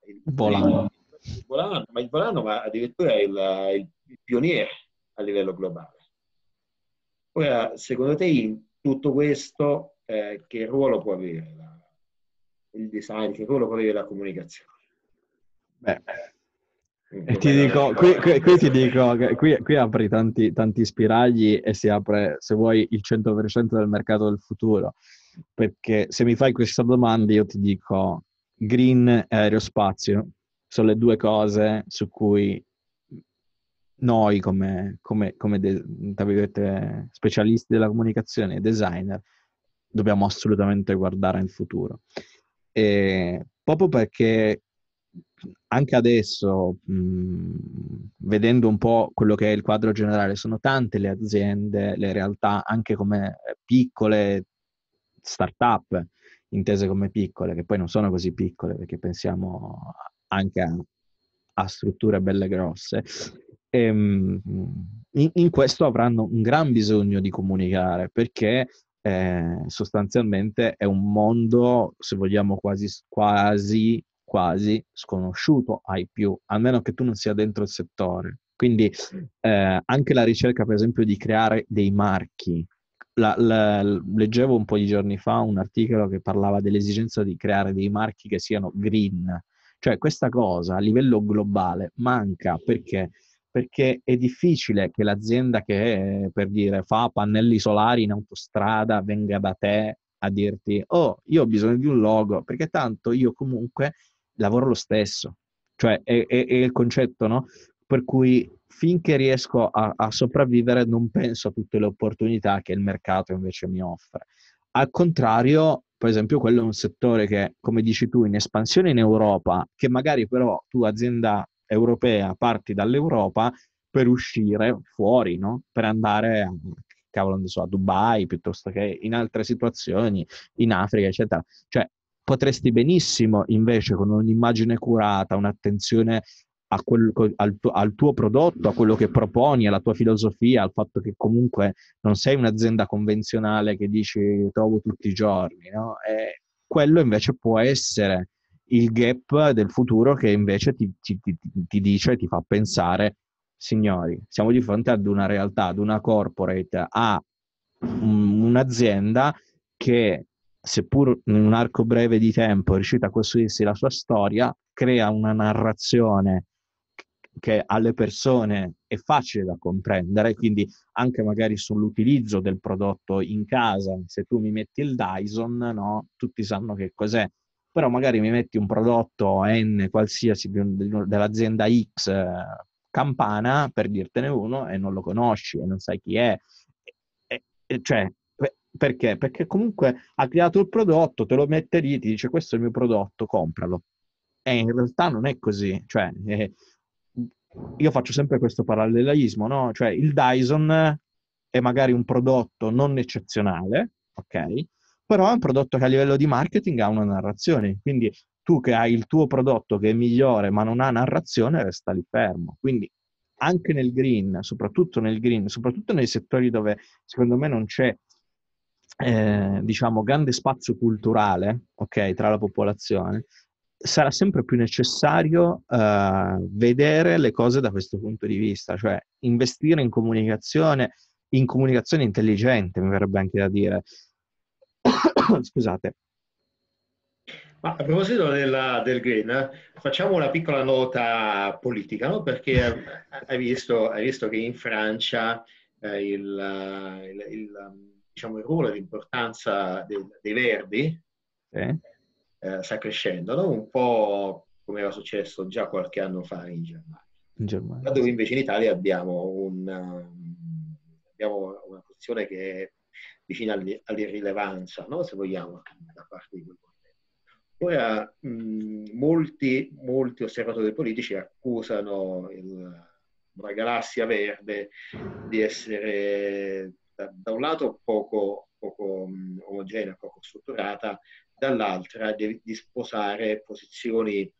il, volano. Il, volano, ma il volano ma addirittura il, il pioniere a livello globale. Ora, secondo te in tutto questo eh, che ruolo può avere la, il design, che ruolo può avere la comunicazione? Beh, e eh, ti dico, qui, qui, qui, ti dico, qui, qui apri tanti, tanti, spiragli e si apre, se vuoi, il 100% del mercato del futuro perché se mi fai questa domanda io ti dico green e aerospazio sono le due cose su cui noi come, come, come de- specialisti della comunicazione e designer dobbiamo assolutamente guardare in futuro. E proprio perché anche adesso, mh, vedendo un po' quello che è il quadro generale, sono tante le aziende, le realtà, anche come piccole, start-up intese come piccole, che poi non sono così piccole perché pensiamo anche a, a strutture belle grosse, e, ehm, in, in, questo avranno un gran bisogno di comunicare perché eh, sostanzialmente è un mondo, se vogliamo, quasi, quasi, quasi sconosciuto ai più, a meno che tu non sia dentro il settore. Quindi eh, anche la ricerca, per esempio, di creare dei marchi la, la, leggevo un po' di giorni fa un articolo che parlava dell'esigenza di creare dei marchi che siano green, cioè questa cosa a livello globale manca perché? perché è difficile che l'azienda che per dire fa pannelli solari in autostrada venga da te a dirti "Oh, io ho bisogno di un logo", perché tanto io comunque lavoro lo stesso. Cioè è, è, è il concetto, no? Per cui finché riesco a, a, sopravvivere non penso a tutte le opportunità che il mercato invece mi offre. Al contrario, per esempio, quello è un settore che, come dici tu, in espansione in Europa, che magari però tu azienda europea parti dall'Europa per uscire fuori, no? per andare a, cavolo, so, a Dubai piuttosto che in altre situazioni, in Africa, eccetera. Cioè, potresti benissimo invece con un'immagine curata, un'attenzione a quel, al, tuo, al, tuo prodotto, a quello che proponi, alla tua filosofia, al fatto che comunque non sei un'azienda convenzionale che dici trovo tutti i giorni, no? E quello invece può essere il gap del futuro che invece ti, ti, ti, ti dice, ti fa pensare, signori, siamo di fronte ad una realtà, ad una corporate, a un'azienda che seppur in un arco breve di tempo è riuscita a costruirsi la sua storia, crea una narrazione che alle persone è facile da comprendere, quindi anche magari sull'utilizzo del prodotto in casa, se tu mi metti il Dyson, no, tutti sanno che cos'è, però magari mi metti un prodotto N qualsiasi dell'azienda X eh, campana per dirtene uno e non lo conosci e non sai chi è. E, e, cioè, perché? Perché comunque ha creato il prodotto, te lo mette lì, ti dice questo è il mio prodotto, compralo. E in realtà non è così, cioè eh, io faccio sempre questo parallelismo, no? Cioè il Dyson è magari un prodotto non eccezionale, ok? Però è un prodotto che a livello di marketing ha una narrazione, quindi tu che hai il tuo prodotto che è migliore ma non ha narrazione resta lì fermo. Quindi anche nel green, soprattutto nel green, soprattutto nei settori dove secondo me non c'è eh, diciamo grande spazio culturale, ok, tra la popolazione, sarà sempre più necessario uh, vedere le cose da questo punto di vista, cioè investire in comunicazione, in comunicazione intelligente, mi verrebbe anche da dire. Scusate. Ma a proposito della, del Green, eh, facciamo una piccola nota politica, no? perché hai visto, hai visto, che in Francia eh, il, il, il, diciamo, il ruolo e l'importanza dei, dei Verdi eh eh, sta crescendo, no? un po' come era successo già qualche anno fa in Germania. In Germania. Dove invece in Italia abbiamo, una, eh, abbiamo una posizione che è vicina all'irrilevanza, no? se vogliamo, da parte di quel movimento. Ora, mh, molti, molti osservatori politici accusano il, la galassia verde di essere da, da un lato poco, poco um, omogenea, poco strutturata, dall'altra di, di sposare posizioni eh,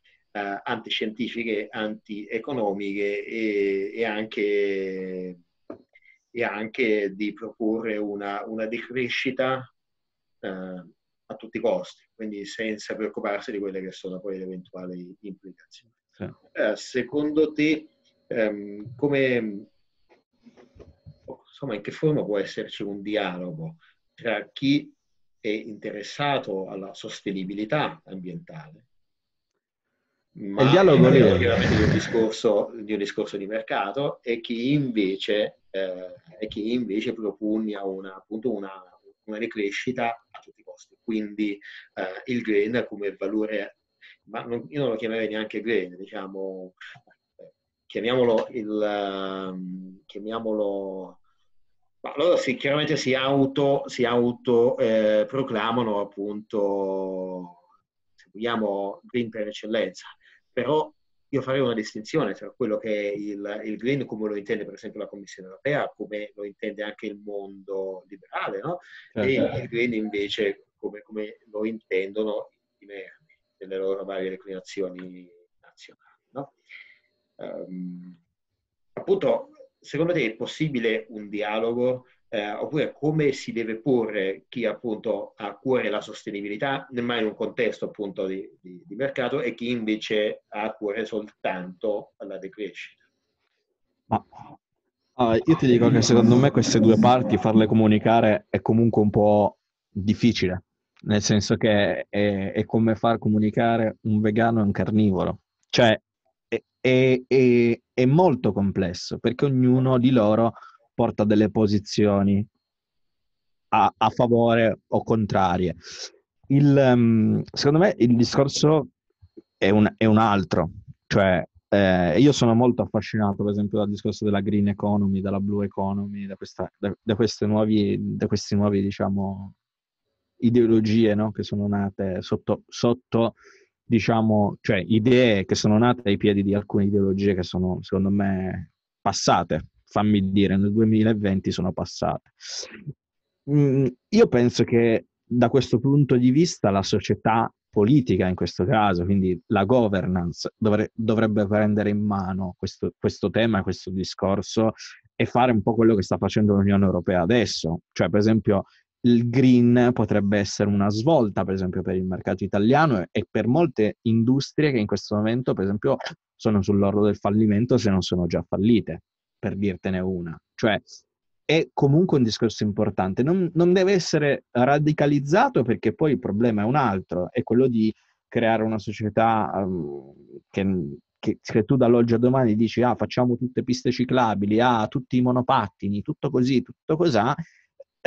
antiscientifiche, antieconomiche e, e, anche, e anche di proporre una, una decrescita eh, a tutti i costi, quindi senza preoccuparsi di quelle che sono poi le eventuali implicazioni. Sì. Eh, secondo te, ehm, come, oh, insomma, in che forma può esserci un dialogo tra chi è interessato alla sostenibilità ambientale, ma il dialogo è chiaramente di un, discorso, di un discorso di mercato e chi invece, eh, e chi invece propugna una, appunto una, una ricrescita a tutti i costi. Quindi eh, il green come valore, ma non, io non lo chiamerei neanche green, diciamo, eh, chiamiamolo, il, ehm, chiamiamolo allora sì, chiaramente si auto, si auto eh, proclamano appunto, se vogliamo, green per eccellenza, però io farei una distinzione tra quello che è il, il, green come lo intende per esempio la Commissione europea, come lo intende anche il mondo liberale, no? e certo. il green invece come, come lo intendono i verdi nelle loro varie declinazioni nazionali. No? Um, appunto secondo te è possibile un dialogo eh, oppure come si deve porre chi appunto ha a cuore la sostenibilità, nemmeno in un contesto appunto di, di, di, mercato, e chi invece ha a cuore soltanto la decrescita? Ma, allora, ah, io ti dico che secondo me queste due parti farle comunicare è comunque un po' difficile, nel senso che è, è come far comunicare un vegano e un carnivoro. Cioè, è, è, è molto complesso perché ognuno di loro porta delle posizioni a, a favore o contrarie. Il, um, secondo me il discorso è un, è un altro, cioè eh, io sono molto affascinato, per esempio, dal discorso della green economy, della blue economy, da, questa, da, da queste nuove, diciamo, ideologie no? che sono nate sotto, sotto diciamo, cioè idee che sono nate ai piedi di alcune ideologie che sono, secondo me, passate, fammi dire, nel 2020 sono passate. Mm, io penso che da questo punto di vista la società politica in questo caso, quindi la governance, dovre- dovrebbe prendere in mano questo, questo tema, questo discorso e fare un po' quello che sta facendo l'Unione Europea adesso. Cioè, per esempio, il green potrebbe essere una svolta, per esempio, per il mercato italiano e per molte industrie che in questo momento, per esempio, sono sull'orlo del fallimento se non sono già fallite, per dirtene una. Cioè, è comunque un discorso importante. Non, non deve essere radicalizzato perché poi il problema è un altro, è quello di creare una società um, che, che, che tu dall'oggi a domani dici ah facciamo tutte piste ciclabili, ah tutti i monopattini, tutto così, tutto cos'ha,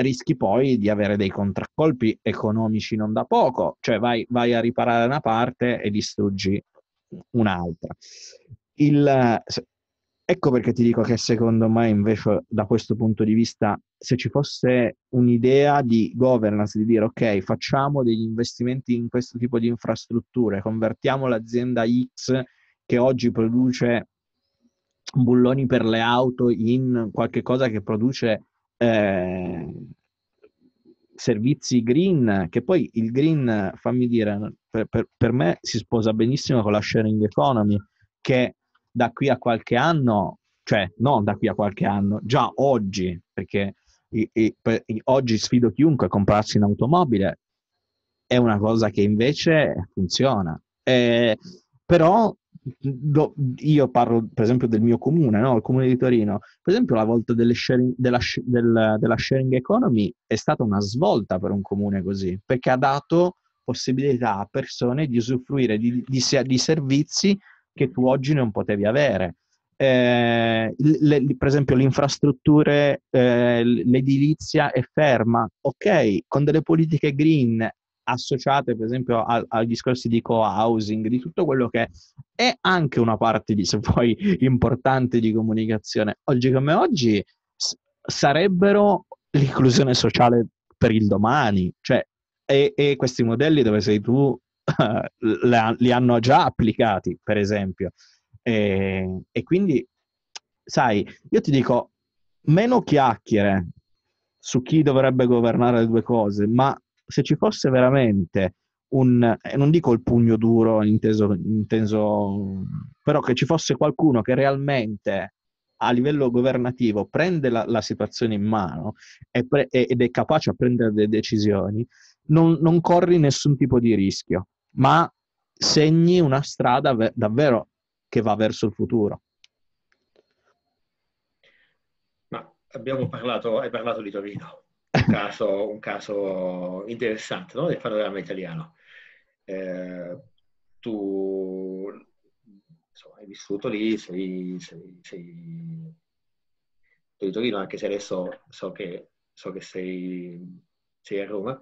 rischi poi di avere dei contraccolpi economici non da poco, cioè vai, vai a riparare una parte e distruggi un'altra. Il, ecco perché ti dico che secondo me invece da questo punto di vista, se ci fosse un'idea di governance, di dire ok, facciamo degli investimenti in questo tipo di infrastrutture, convertiamo l'azienda X che oggi produce bulloni per le auto in qualche cosa che produce Ehm, servizi green, che poi il green, fammi dire, per, per, per, me si sposa benissimo con la sharing economy, che da qui a qualche anno, cioè non da qui a qualche anno, già oggi, perché i, i, per, i, oggi sfido chiunque a comprarsi un'automobile, è una cosa che invece funziona. Eh, però do, io parlo per esempio del mio comune, no? il comune di Torino, per esempio la volta sharing, della, del, della sharing economy è stata una svolta per un comune così, perché ha dato possibilità a persone di usufruire di, di, di servizi che tu oggi non potevi avere. Eh, le, le, per esempio le infrastrutture, eh, l'edilizia è ferma, ok, con delle politiche green associate per esempio ai discorsi di co-housing, di tutto quello che è, anche una parte di, se vuoi, importante di comunicazione. Oggi come oggi s- sarebbero l'inclusione sociale per il domani, cioè, e, e questi modelli dove sei tu uh, li hanno già applicati, per esempio. E, e quindi, sai, io ti dico, meno chiacchiere su chi dovrebbe governare le due cose, ma se ci fosse veramente un, non dico il pugno duro inteso, inteso, però che ci fosse qualcuno che realmente a livello governativo prende la, la situazione in mano pre, ed è capace a prendere delle decisioni, non, non, corri nessun tipo di rischio, ma segni una strada ver- davvero che va verso il futuro. Ma abbiamo parlato, hai parlato di Torino un caso, un caso interessante no? del panorama italiano. Eh, tu insomma, hai vissuto lì, sei, sei, sei di Torino, anche se adesso so che, so che sei, sei, a Roma,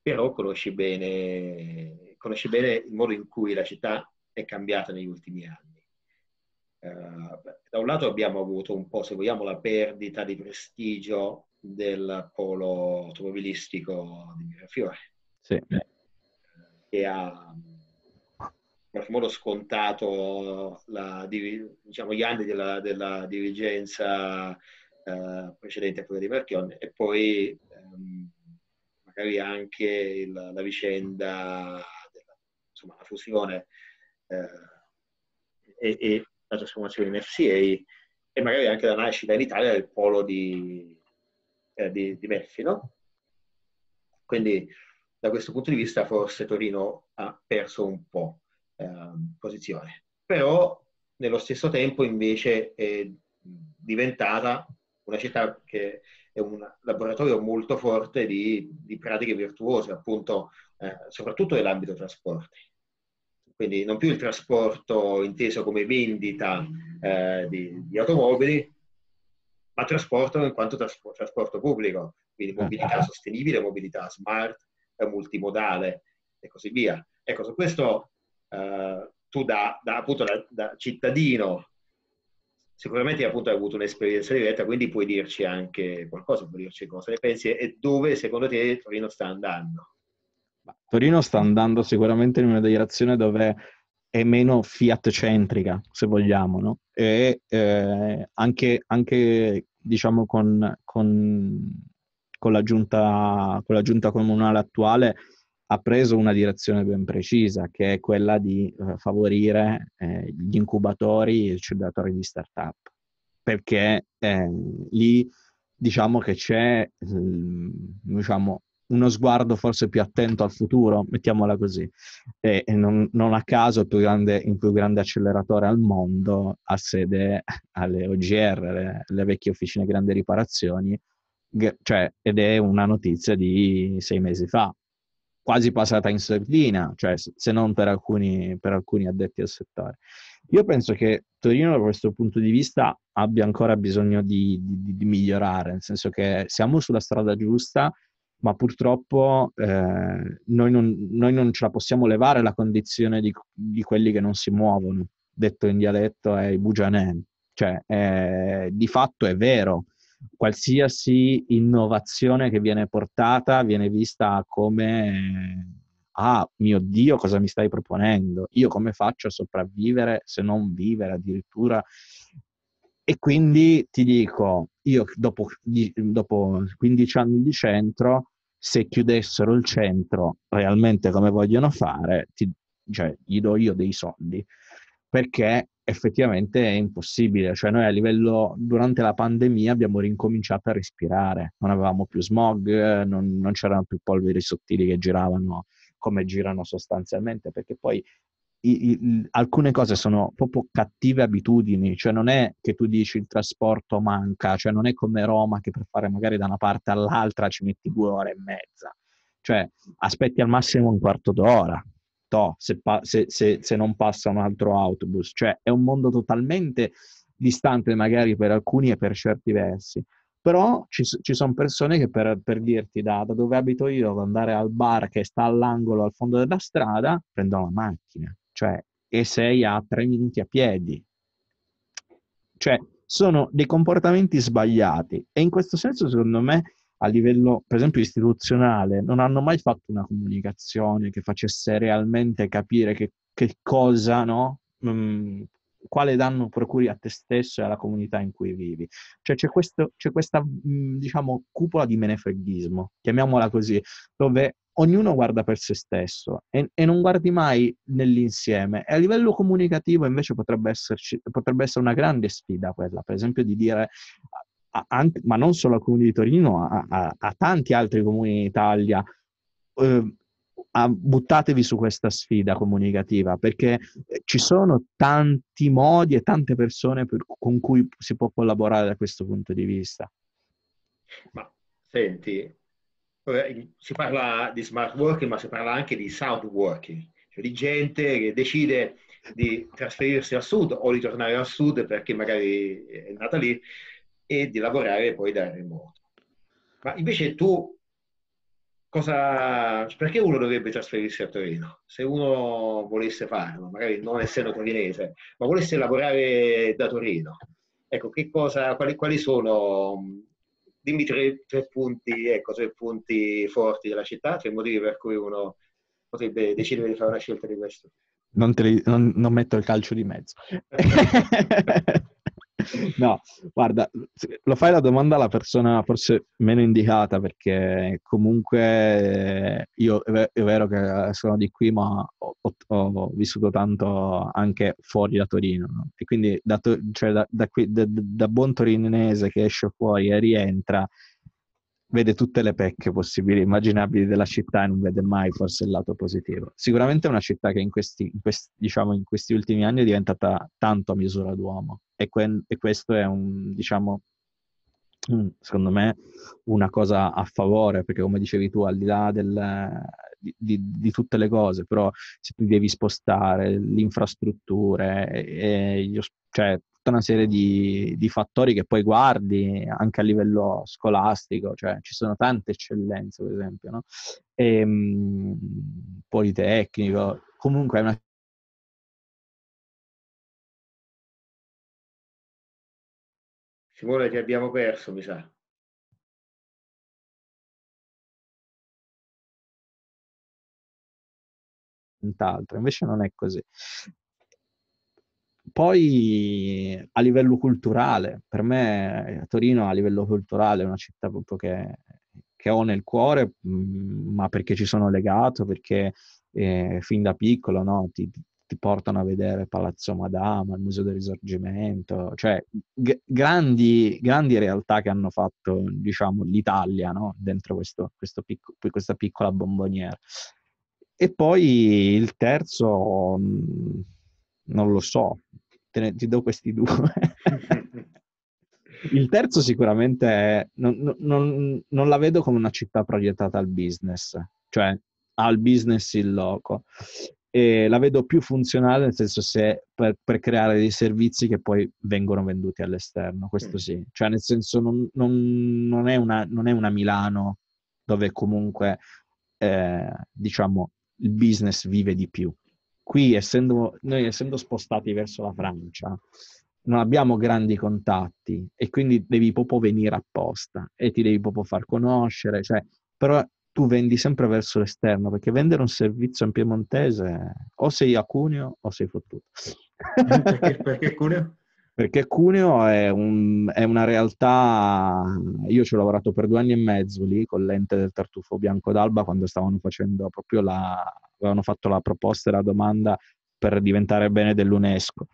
però conosci bene, conosci bene, il modo in cui la città è cambiata negli ultimi anni. Eh, da un lato abbiamo avuto un po', se vogliamo, la perdita di prestigio del polo automobilistico di Mirafiore. Sì. Che ha in qualche modo scontato la, diciamo, gli anni della, della dirigenza eh, precedente a quella di Marchionne e poi ehm, magari anche il, la vicenda, della, insomma, la fusione eh, e, e, la trasformazione in FCA e magari anche la nascita in Italia del polo di, eh, di, di, Messi, no? Quindi da questo punto di vista forse Torino ha perso un po' eh, posizione. Però nello stesso tempo invece è diventata una città che è un laboratorio molto forte di, di pratiche virtuose, appunto, eh, soprattutto nell'ambito trasporti. Quindi non più il trasporto inteso come vendita eh, di, di, automobili, ma trasportano in quanto trasporto, trasporto pubblico, quindi ah. mobilità sostenibile, mobilità smart, eh, multimodale e così via. Ecco, su questo eh, tu da, da, appunto, da, da cittadino sicuramente appunto, hai avuto un'esperienza diretta, quindi puoi dirci anche qualcosa, puoi dirci cosa ne pensi e dove secondo te Torino sta andando. Torino sta andando sicuramente in una direzione dove è meno fiat centrica, se vogliamo, no? e eh, anche, anche, diciamo, con, con, con, la giunta, con, la giunta, comunale attuale ha preso una direzione ben precisa, che è quella di eh, favorire eh, gli incubatori e gli acceleratori di start-up, perché eh, lì diciamo che c'è mm, diciamo, uno sguardo forse più attento al futuro, mettiamola così. E, e non, non, a caso il più, grande, il più, grande, acceleratore al mondo ha sede alle OGR, le, le vecchie officine grandi riparazioni, cioè, ed è una notizia di sei mesi fa, quasi passata in sordina, cioè, se non per alcuni, per alcuni addetti al settore. Io penso che Torino da questo punto di vista abbia ancora bisogno di, di, di migliorare, nel senso che siamo sulla strada giusta, ma purtroppo eh, noi, non, noi, non, ce la possiamo levare la condizione di, di, quelli che non si muovono, detto in dialetto è i bugianè, cioè è, di fatto è vero, qualsiasi innovazione che viene portata viene vista come ah mio Dio cosa mi stai proponendo, io come faccio a sopravvivere se non vivere addirittura e quindi ti dico, io dopo, dopo, 15 anni di centro se chiudessero il centro realmente come vogliono fare, ti, cioè, gli do io dei soldi, perché effettivamente è impossibile. Cioè noi a livello, durante la pandemia abbiamo rincominciato a respirare, non avevamo più smog, non, non c'erano più polveri sottili che giravano come girano sostanzialmente, perché poi i, i, alcune cose sono proprio cattive abitudini, cioè non è che tu dici il trasporto manca, cioè non è come Roma che per fare magari da una parte all'altra ci metti due ore e mezza, cioè aspetti al massimo un quarto d'ora, to, se, pa- se, se, se non passa un altro autobus, cioè è un mondo totalmente distante magari per alcuni e per certi versi però ci, ci sono persone che per, per dirti da, da, dove abito io ad andare al bar che sta all'angolo al fondo della strada prendono la macchina cioè e sei a tre minuti a piedi. Cioè, sono dei comportamenti sbagliati e in questo senso, secondo me, a livello, per esempio, istituzionale, non hanno mai fatto una comunicazione che facesse realmente capire che, che cosa, no? Mm, quale danno procuri a te stesso e alla comunità in cui vivi. Cioè c'è, questo, c'è questa, mm, diciamo, cupola di menefreghismo, chiamiamola così, dove ognuno guarda per se stesso e, e, non guardi mai nell'insieme. E a livello comunicativo invece potrebbe, esserci, potrebbe essere una grande sfida quella, per esempio di dire, a, a, ma non solo al Comune di Torino, a, a tanti altri comuni in Italia, eh, buttatevi su questa sfida comunicativa, perché eh, ci sono tanti modi e tante persone per, con cui si può collaborare da questo punto di vista. Ma senti, eh, si parla di smart working, ma si parla anche di sound working, cioè di gente che decide di trasferirsi al sud o di tornare al sud perché magari è nata lì e di lavorare poi da remoto. Ma invece tu cosa perché uno dovrebbe trasferirsi a Torino? Se uno volesse farlo, magari non essendo torinese, ma volesse lavorare da Torino, ecco, cosa, quali, quali sono dimmi tre, tre, punti, ecco, tre punti forti della città, tre motivi per cui uno potrebbe decidere di fare una scelta di questo. Non, li, non, non, metto il calcio di mezzo. no, guarda, lo fai la domanda alla persona forse meno indicata perché comunque eh, io è vero che eh, sono di qui ma ho, ho vissuto tanto anche fuori da Torino no? e quindi da, cioè da, da, qui, da, buon torinese che esce fuori e rientra vede tutte le pecche possibili, immaginabili della città e non vede mai forse il lato positivo. Sicuramente è una città che in questi, in questi, diciamo, in questi ultimi anni è diventata tanto a misura d'uomo e, que- e questo è un, diciamo, mm, secondo me, una cosa a favore, perché come dicevi tu, al di là del, di, di, di, tutte le cose, però se tu devi spostare le infrastrutture, e, e gli, cioè, tutta una serie di, di, fattori che poi guardi anche a livello scolastico, cioè ci sono tante eccellenze, per esempio, no? E, ehm, mh, Politecnico, comunque è una Simone, ti abbiamo perso, mi sa. Invece non è così poi a livello culturale, per me eh, Torino a livello culturale è una città proprio che, che ho nel cuore, mm, ma perché ci sono legato, perché eh, fin da piccolo no, ti, ti, portano a vedere Palazzo Madama, il Museo del Risorgimento, cioè g- grandi, grandi, realtà che hanno fatto diciamo, l'Italia no, dentro questo, questo picco, questa piccola bomboniera. E poi il terzo, mm, non lo so, ne, ti do questi due. Il terzo sicuramente è, non, non, non, la vedo come una città proiettata al business, cioè al business in loco. E la vedo più funzionale nel senso se per, per, creare dei servizi che poi vengono venduti all'esterno, questo mm. sì. Cioè nel senso non, non è, una, è, una, Milano dove comunque eh, diciamo il business vive di più qui essendo, noi essendo spostati verso la Francia, non abbiamo grandi contatti e quindi devi proprio venire apposta e ti devi proprio far conoscere, cioè, però tu vendi sempre verso l'esterno perché vendere un servizio in piemontese o sei a Cuneo o sei fottuto. Eh, perché, perché Cuneo? Perché Cuneo è, un, è, una realtà, io ci ho lavorato per due anni e mezzo lì con l'ente del tartufo bianco d'alba quando stavano facendo proprio la, avevano fatto la proposta e la domanda per diventare bene dell'UNESCO.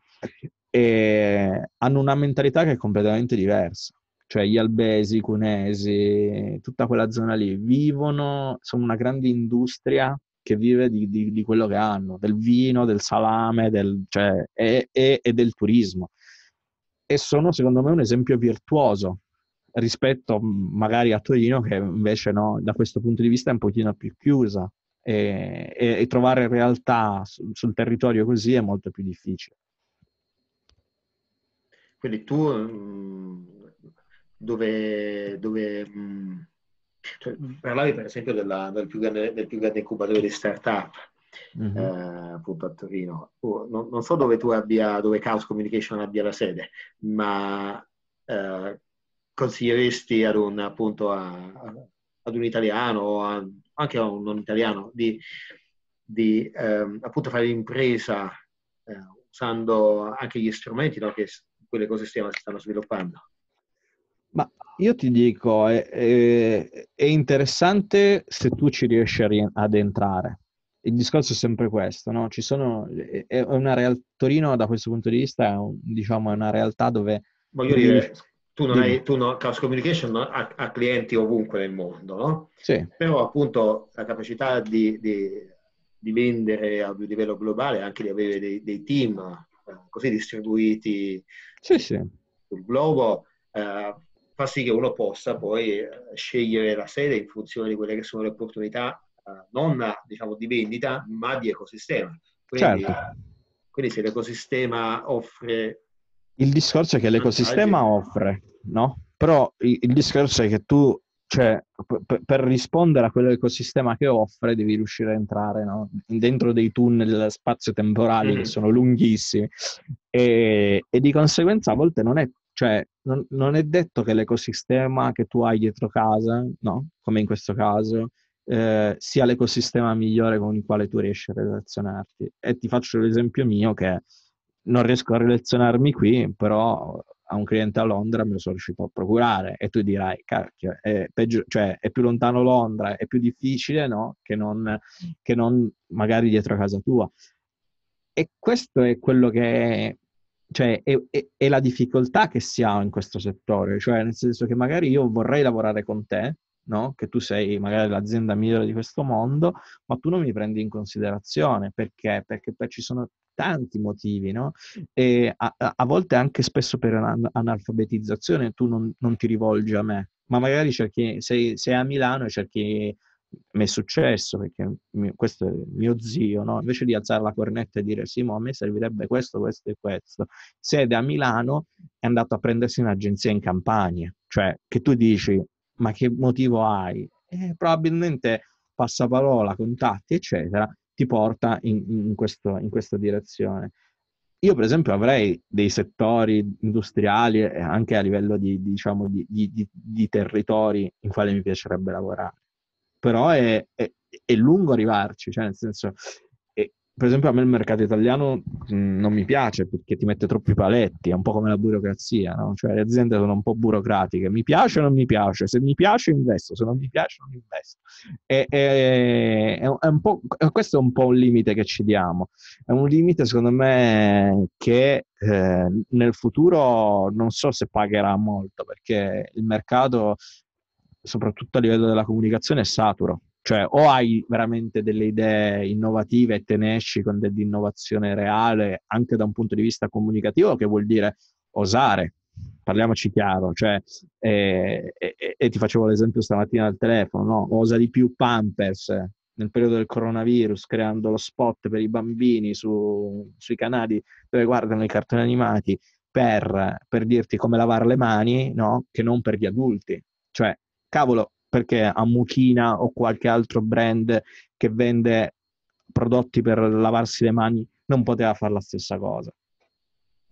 E hanno una mentalità che è completamente diversa. Cioè gli albesi, i cunesi, tutta quella zona lì, vivono, sono una grande industria che vive di, di, di quello che hanno, del vino, del salame del, cioè, e, e, e del turismo. E sono secondo me un esempio virtuoso rispetto magari a Torino che invece no, da questo punto di vista è un pochino più chiusa e, e trovare realtà sul, sul territorio così è molto più difficile. Quindi tu mhmm, dove, dove mhmm, cioè, mm. parlavi per esempio della, del, più grande, del più grande incubatore di startup mm-hmm. eh, appunto a Torino. Oh, non, non, so dove tu abbia, dove Chaos Communication abbia la sede, ma eh, consiglieresti ad un, appunto, a, ad un italiano o a anche a un non italiano, di, di ehm, appunto fare impresa eh, usando anche gli strumenti no, che quelle cose stiamo, stanno sviluppando. Ma io ti dico, è, è, è interessante se tu ci riesci ad entrare. Il discorso è sempre questo, no? Sono, è, real- Torino da questo punto di vista è un, diciamo, una realtà dove... Voglio dire, tu non hai, tu no, Chaos Communication ha, ha, clienti ovunque nel mondo, no? Sì. Però appunto la capacità di, di, di vendere a livello globale, anche di avere dei, dei team eh, così distribuiti sì, sì. sul globo, eh, fa sì che uno possa poi eh, scegliere la sede in funzione di quelle che sono le opportunità eh, non diciamo di vendita, ma di ecosistema. Quindi, certo. Eh, quindi se l'ecosistema offre il discorso è che l'ecosistema offre, no? Però il discorso è che tu, cioè, per, rispondere a quell'ecosistema che offre, devi riuscire a entrare no? dentro dei tunnel spazio-temporali mm che sono lunghissimi e, e, di conseguenza a volte non è, cioè, non, non è detto che l'ecosistema che tu hai dietro casa, no? Come in questo caso, eh, sia l'ecosistema migliore con il quale tu riesci a relazionarti. E ti faccio l'esempio mio che non riesco a relazionarmi qui, però a un cliente a Londra me lo sono riuscito a procurare e tu dirai, cacchio, è, peggio, cioè, è più lontano Londra, è più difficile no? che, non, che non magari dietro a casa tua. E questo è quello che cioè, è, è, è, la difficoltà che si ha in questo settore, cioè nel senso che magari io vorrei lavorare con te, no? che tu sei magari l'azienda migliore di questo mondo, ma tu non mi prendi in considerazione Perché, perché ci sono tanti motivi, no? a, a, volte anche spesso per analfabetizzazione tu non, non ti rivolgi a me, ma magari cerchi, sei, sei a Milano e cerchi mi è successo perché mio, questo è mio zio, no? invece di alzare la cornetta e dire Simo a me servirebbe questo, questo e questo, sede a Milano è andato a prendersi un'agenzia in campagna, cioè che tu dici ma che motivo hai? Eh, probabilmente passaparola, contatti eccetera, ti porta in, in, questo, in questa direzione. Io, per esempio, avrei dei settori industriali e anche a livello di, diciamo, di, di, di territori in quale mi piacerebbe lavorare. Però è, è, è lungo arrivarci, cioè nel senso per esempio a me il mercato italiano non mi piace perché ti mette troppi paletti, è un po' come la burocrazia, no? cioè le aziende sono un po' burocratiche, mi piace o non mi piace, se mi piace investo, se non mi piace non investo. E, e, è un po', questo è un po' un limite che ci diamo, è un limite secondo me che eh, nel futuro non so se pagherà molto perché il mercato, soprattutto a livello della comunicazione, è saturo cioè, o hai veramente delle idee innovative e te ne esci con dell'innovazione reale, anche da un punto di vista comunicativo, che vuol dire osare, parliamoci chiaro, cioè, eh, e, eh, eh, ti facevo l'esempio stamattina al telefono, no? osa di più Pampers eh, nel periodo del coronavirus, creando lo spot per i bambini su, sui canali dove guardano i cartoni animati per, per dirti come lavare le mani, no? che non per gli adulti. Cioè, cavolo, perché ammutina o qualche altro brand che vende prodotti per lavarsi le mani non poteva fare la stessa cosa?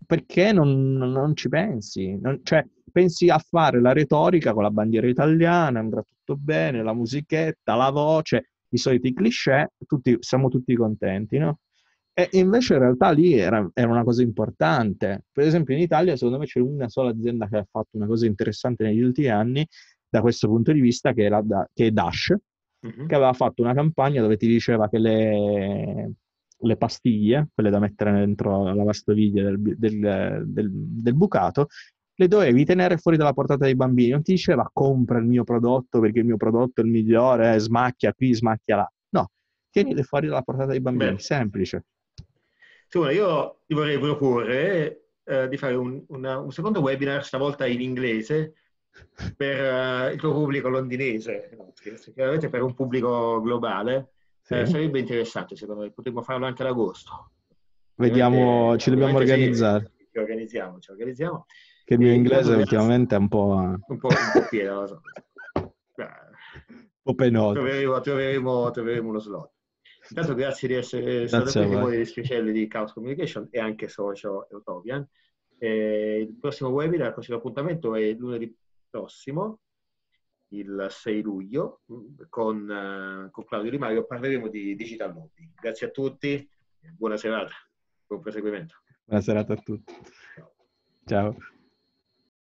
Perché non, non ci pensi? Non, cioè, pensi a fare la retorica con la bandiera italiana, andrà tutto bene, la musichetta, la voce, i soliti cliché, tutti, siamo tutti contenti, no? E invece in realtà lì era, era, una cosa importante. Per esempio in Italia secondo me c'è una sola azienda che ha fatto una cosa interessante negli ultimi anni da questo punto di vista che, era da, che è Dash, mm-hmm. che aveva fatto una campagna dove ti diceva che le, le pastiglie, quelle da mettere dentro la lavastoviglie del, del, del, del bucato, le dovevi tenere fuori dalla portata dei bambini. Non ti diceva compra il mio prodotto perché il mio prodotto è il migliore, smacchia qui, smacchia là. No, tienile fuori dalla portata dei bambini, Beh. semplice. Simone, io ti vorrei proporre eh, di fare un, una, un, secondo webinar, stavolta in inglese, per uh, il tuo pubblico londinese, chiaramente per un pubblico globale, eh, sì. eh, sarebbe interessante secondo me, potremmo farlo anche ad agosto. Vediamo, ci dobbiamo organizzare. Sì, ci organizziamo, ci organizziamo. Che il mio eh, inglese in ultimamente è un po'... Un po', un po' pieno, lo so. Open troveremo, troveremo, troveremo uno slot. Intanto grazie di essere stato qui con voi degli di Chaos Communication e anche socio Utopian. Eh, il prossimo webinar, il prossimo appuntamento è lunedì prossimo, il 6 luglio, con, eh, con Claudio Di Mario parleremo di digital lobby. Grazie a tutti, buona serata, buon proseguimento. Buona serata a tutti. Ciao. Ciao.